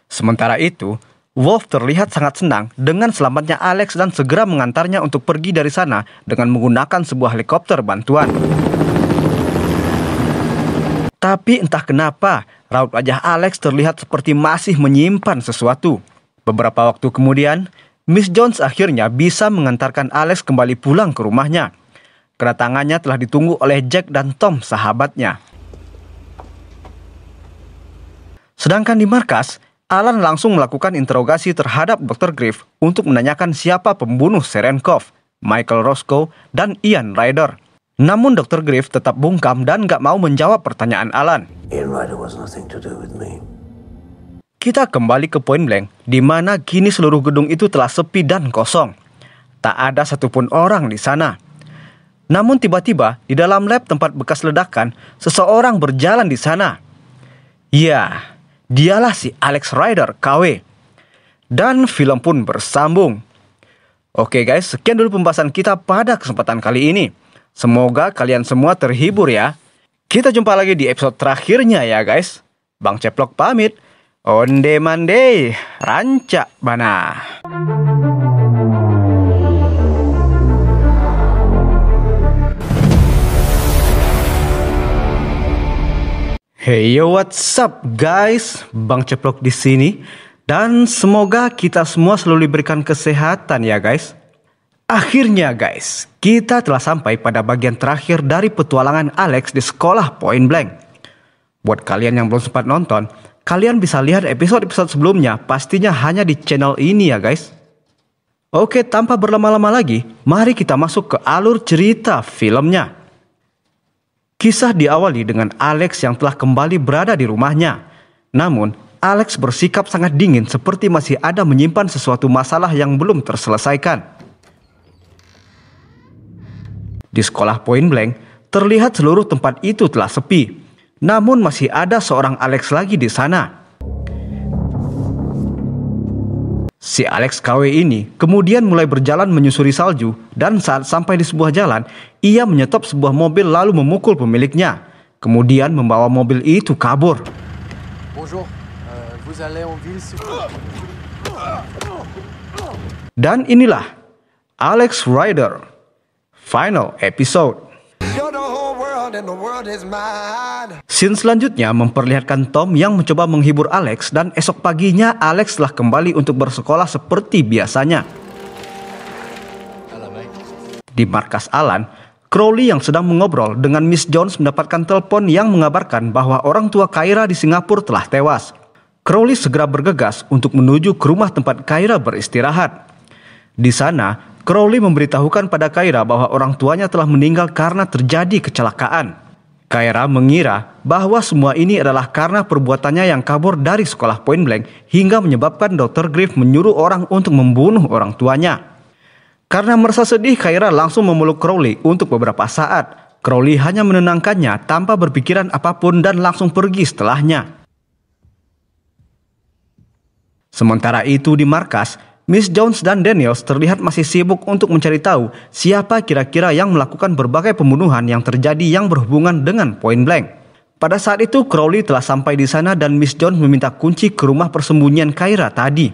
Sementara itu, Wolf terlihat sangat senang dengan selamatnya Alex dan segera mengantarnya untuk pergi dari sana dengan menggunakan sebuah helikopter bantuan. Tapi entah kenapa, raut wajah Alex terlihat seperti masih menyimpan sesuatu. Beberapa waktu kemudian, Miss Jones akhirnya bisa mengantarkan Alex kembali pulang ke rumahnya. Kedatangannya telah ditunggu oleh Jack dan Tom sahabatnya. Sedangkan di markas, Alan langsung melakukan interogasi terhadap Dr. Griff untuk menanyakan siapa pembunuh Serenkov, Michael Roscoe, dan Ian Ryder. Namun Dr. Griff tetap bungkam dan gak mau menjawab pertanyaan Alan. Kita kembali ke point blank, di mana kini seluruh gedung itu telah sepi dan kosong. Tak ada satupun orang di sana. Namun tiba-tiba di dalam lab tempat bekas ledakan, seseorang berjalan di sana. Ya, dialah si Alex Rider KW. Dan film pun bersambung. Oke guys, sekian dulu pembahasan kita pada kesempatan kali ini. Semoga kalian semua terhibur ya. Kita jumpa lagi di episode terakhirnya ya guys. Bang Ceplok pamit. Onde mande, rancak mana. Hey yo what's up guys, Bang Ceplok di sini dan semoga kita semua selalu diberikan kesehatan ya guys. Akhirnya guys, kita telah sampai pada bagian terakhir dari petualangan Alex di sekolah Point Blank. Buat kalian yang belum sempat nonton, kalian bisa lihat episode-episode sebelumnya pastinya hanya di channel ini ya guys. Oke, tanpa berlama-lama lagi, mari kita masuk ke alur cerita filmnya. Kisah diawali dengan Alex yang telah kembali berada di rumahnya. Namun, Alex bersikap sangat dingin seperti masih ada menyimpan sesuatu masalah yang belum terselesaikan. Di sekolah Point Blank, terlihat seluruh tempat itu telah sepi. Namun masih ada seorang Alex lagi di sana. Si Alex KW ini kemudian mulai berjalan menyusuri salju dan saat sampai di sebuah jalan, ia menyetop sebuah mobil lalu memukul pemiliknya. Kemudian membawa mobil itu kabur. Bonjour. Euh, vous allez en ville Dan inilah Alex Rider. Final episode. Scene selanjutnya memperlihatkan Tom yang mencoba menghibur Alex dan esok paginya Alex telah kembali untuk bersekolah seperti biasanya. Di markas Alan, Crowley yang sedang mengobrol dengan Miss Jones mendapatkan telepon yang mengabarkan bahwa orang tua Kaira di Singapura telah tewas. Crowley segera bergegas untuk menuju ke rumah tempat Kaira beristirahat. Di sana, Crowley memberitahukan pada Kaira bahwa orang tuanya telah meninggal karena terjadi kecelakaan. Kaira mengira bahwa semua ini adalah karena perbuatannya yang kabur dari sekolah Point Blank hingga menyebabkan Dr. Griff menyuruh orang untuk membunuh orang tuanya. Karena merasa sedih, Kaira langsung memeluk Crowley untuk beberapa saat. Crowley hanya menenangkannya tanpa berpikiran apapun dan langsung pergi setelahnya. Sementara itu di markas, Miss Jones dan Daniels terlihat masih sibuk untuk mencari tahu siapa kira-kira yang melakukan berbagai pembunuhan yang terjadi yang berhubungan dengan Point Blank. Pada saat itu Crowley telah sampai di sana dan Miss Jones meminta kunci ke rumah persembunyian Kyra tadi.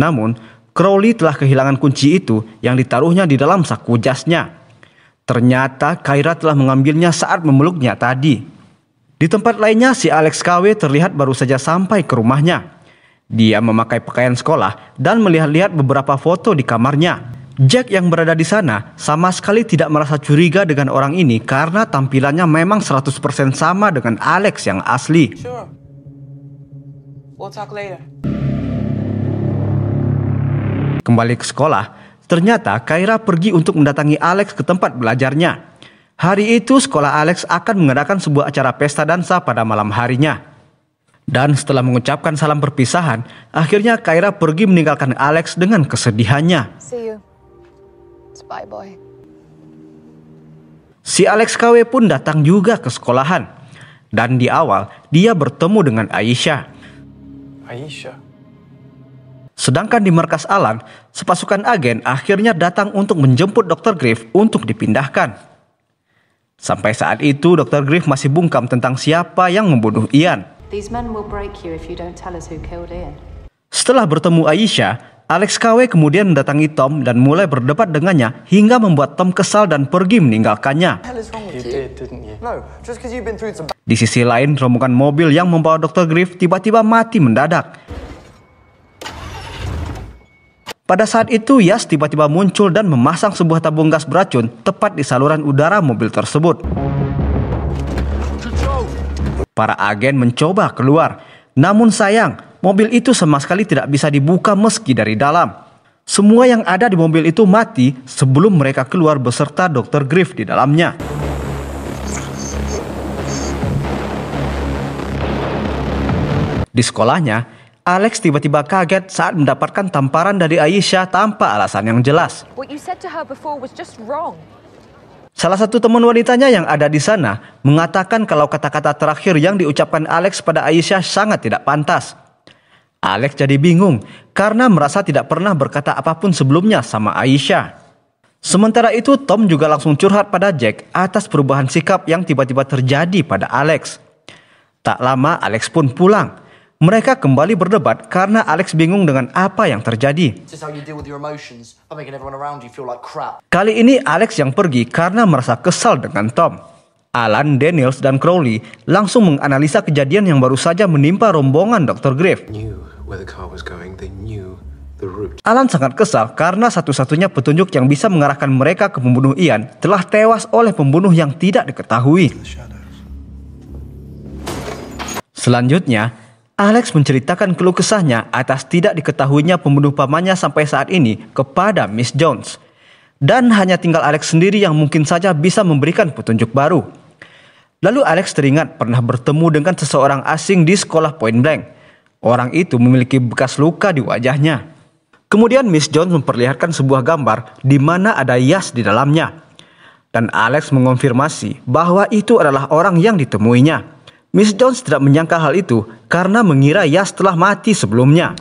Namun, Crowley telah kehilangan kunci itu yang ditaruhnya di dalam saku jasnya. Ternyata Kyra telah mengambilnya saat memeluknya tadi. Di tempat lainnya si Alex KW terlihat baru saja sampai ke rumahnya. Dia memakai pakaian sekolah dan melihat-lihat beberapa foto di kamarnya. Jack yang berada di sana sama sekali tidak merasa curiga dengan orang ini karena tampilannya memang 100% sama dengan Alex yang asli. Kembali ke sekolah, ternyata Kaira pergi untuk mendatangi Alex ke tempat belajarnya. Hari itu sekolah Alex akan mengadakan sebuah acara pesta dansa pada malam harinya. Dan setelah mengucapkan salam perpisahan, akhirnya Kaira pergi meninggalkan Alex dengan kesedihannya. spy boy. Si Alex KW pun datang juga ke sekolahan. Dan di awal, dia bertemu dengan Aisyah. Aisyah? Sedangkan di markas Alan, sepasukan agen akhirnya datang untuk menjemput Dr. Griff untuk dipindahkan. Sampai saat itu, Dr. Griff masih bungkam tentang siapa yang membunuh Ian. Setelah bertemu Aisyah, Alex KW kemudian mendatangi Tom dan mulai berdebat dengannya hingga membuat Tom kesal dan pergi meninggalkannya. Di sisi lain, rombongan mobil yang membawa Dr. Griff tiba-tiba mati mendadak. Pada saat itu, Yas tiba-tiba muncul dan memasang sebuah tabung gas beracun tepat di saluran udara mobil tersebut. Para agen mencoba keluar, namun sayang mobil itu sama sekali tidak bisa dibuka meski dari dalam. Semua yang ada di mobil itu mati sebelum mereka keluar beserta Dr. Griff di dalamnya. Di sekolahnya, Alex tiba-tiba kaget saat mendapatkan tamparan dari Aisyah tanpa alasan yang jelas. Salah satu teman wanitanya yang ada di sana mengatakan kalau kata-kata terakhir yang diucapkan Alex pada Aisyah sangat tidak pantas. Alex jadi bingung karena merasa tidak pernah berkata apapun sebelumnya sama Aisyah. Sementara itu Tom juga langsung curhat pada Jack atas perubahan sikap yang tiba-tiba terjadi pada Alex. Tak lama Alex pun pulang mereka kembali berdebat karena Alex bingung dengan apa yang terjadi. Kali ini Alex yang pergi karena merasa kesal dengan Tom. Alan, Daniels, dan Crowley langsung menganalisa kejadian yang baru saja menimpa rombongan Dr. Grave. Alan sangat kesal karena satu-satunya petunjuk yang bisa mengarahkan mereka ke pembunuh Ian telah tewas oleh pembunuh yang tidak diketahui. Selanjutnya, Alex menceritakan keluh kesahnya atas tidak diketahuinya pembunuh pamannya sampai saat ini kepada Miss Jones. Dan hanya tinggal Alex sendiri yang mungkin saja bisa memberikan petunjuk baru. Lalu Alex teringat pernah bertemu dengan seseorang asing di sekolah Point Blank. Orang itu memiliki bekas luka di wajahnya. Kemudian Miss Jones memperlihatkan sebuah gambar di mana ada yas di dalamnya. Dan Alex mengonfirmasi bahwa itu adalah orang yang ditemuinya. Miss Jones tidak menyangka hal itu karena mengira Yas telah mati sebelumnya.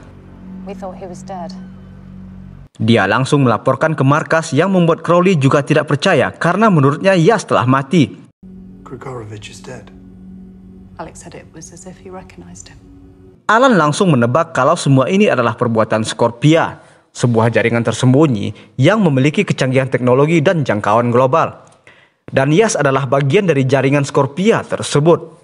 Dia langsung melaporkan ke markas yang membuat Crowley juga tidak percaya karena menurutnya Yas telah mati. Alan langsung menebak kalau semua ini adalah perbuatan Scorpia, sebuah jaringan tersembunyi yang memiliki kecanggihan teknologi dan jangkauan global. Dan Yas adalah bagian dari jaringan Scorpia tersebut.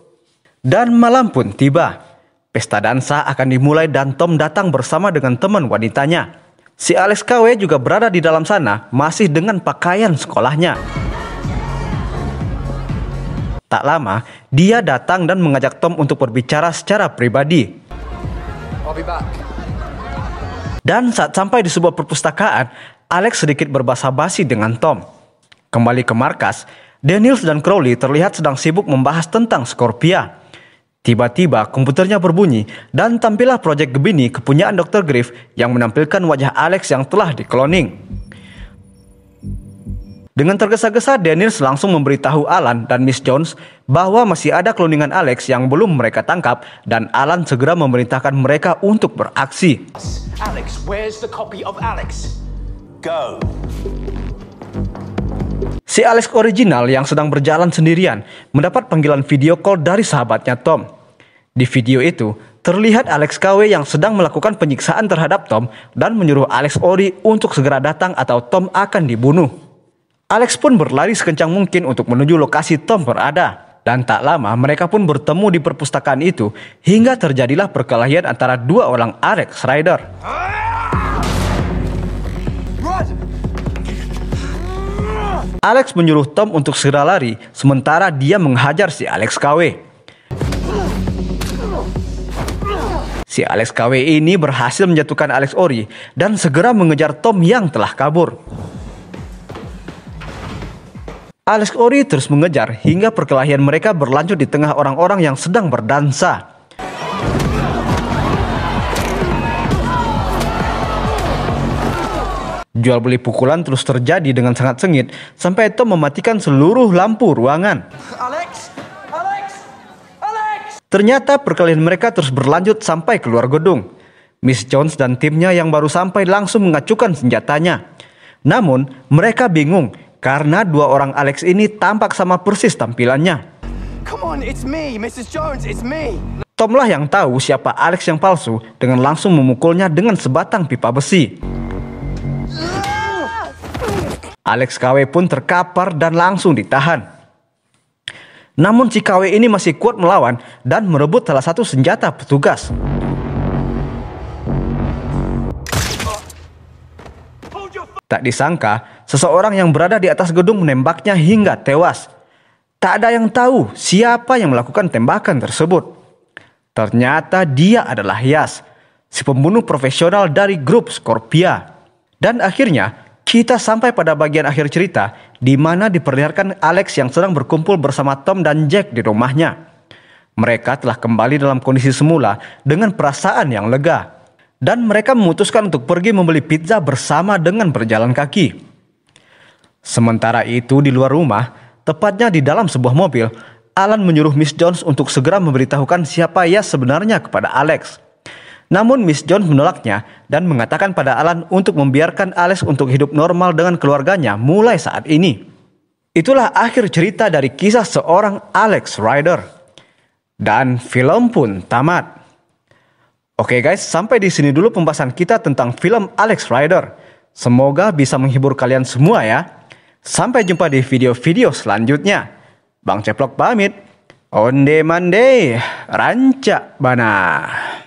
Dan malam pun tiba. Pesta dansa akan dimulai dan Tom datang bersama dengan teman wanitanya. Si Alex KW juga berada di dalam sana, masih dengan pakaian sekolahnya. Tak lama, dia datang dan mengajak Tom untuk berbicara secara pribadi. Dan saat sampai di sebuah perpustakaan, Alex sedikit berbahasa basi dengan Tom. Kembali ke markas, Daniels dan Crowley terlihat sedang sibuk membahas tentang Scorpia. Tiba-tiba komputernya berbunyi dan tampillah Project Gemini kepunyaan Dr. Griff yang menampilkan wajah Alex yang telah dikloning. Dengan tergesa-gesa, Daniels langsung memberitahu Alan dan Miss Jones bahwa masih ada kloningan Alex yang belum mereka tangkap dan Alan segera memerintahkan mereka untuk beraksi. Alex, where's the copy of Alex? Go. Si Alex original yang sedang berjalan sendirian mendapat panggilan video call dari sahabatnya Tom. Di video itu, terlihat Alex KW yang sedang melakukan penyiksaan terhadap Tom dan menyuruh Alex Ori untuk segera datang atau Tom akan dibunuh. Alex pun berlari sekencang mungkin untuk menuju lokasi Tom berada. Dan tak lama mereka pun bertemu di perpustakaan itu hingga terjadilah perkelahian antara dua orang Alex Rider. Alex menyuruh Tom untuk segera lari, sementara dia menghajar si Alex KW. Si Alex KW ini berhasil menjatuhkan Alex Ori dan segera mengejar Tom yang telah kabur. Alex Ori terus mengejar hingga perkelahian mereka berlanjut di tengah orang-orang yang sedang berdansa. Jual beli pukulan terus terjadi dengan sangat sengit sampai Tom mematikan seluruh lampu ruangan. Alex, Alex, Alex. Ternyata perkelahian mereka terus berlanjut sampai keluar gedung. Miss Jones dan timnya yang baru sampai langsung mengacukan senjatanya. Namun, mereka bingung karena dua orang Alex ini tampak sama persis tampilannya. Come on, it's me, Mrs. Jones, it's me. Tomlah yang tahu siapa Alex yang palsu dengan langsung memukulnya dengan sebatang pipa besi. Alex KW pun terkapar dan langsung ditahan. Namun si KW ini masih kuat melawan dan merebut salah satu senjata petugas. Tak disangka, seseorang yang berada di atas gedung menembaknya hingga tewas. Tak ada yang tahu siapa yang melakukan tembakan tersebut. Ternyata dia adalah Yas, si pembunuh profesional dari grup Scorpia. Dan akhirnya kita sampai pada bagian akhir cerita, di mana diperlihatkan Alex yang sedang berkumpul bersama Tom dan Jack di rumahnya. Mereka telah kembali dalam kondisi semula dengan perasaan yang lega. Dan mereka memutuskan untuk pergi membeli pizza bersama dengan berjalan kaki. Sementara itu di luar rumah, tepatnya di dalam sebuah mobil, Alan menyuruh Miss Jones untuk segera memberitahukan siapa ia sebenarnya kepada Alex. Namun Miss John menolaknya dan mengatakan pada Alan untuk membiarkan Alex untuk hidup normal dengan keluarganya mulai saat ini. Itulah akhir cerita dari kisah seorang Alex Rider. Dan film pun tamat. Oke guys, sampai di sini dulu pembahasan kita tentang film Alex Rider. Semoga bisa menghibur kalian semua ya. Sampai jumpa di video-video selanjutnya. Bang Ceplok pamit. Onde mande, rancak bana.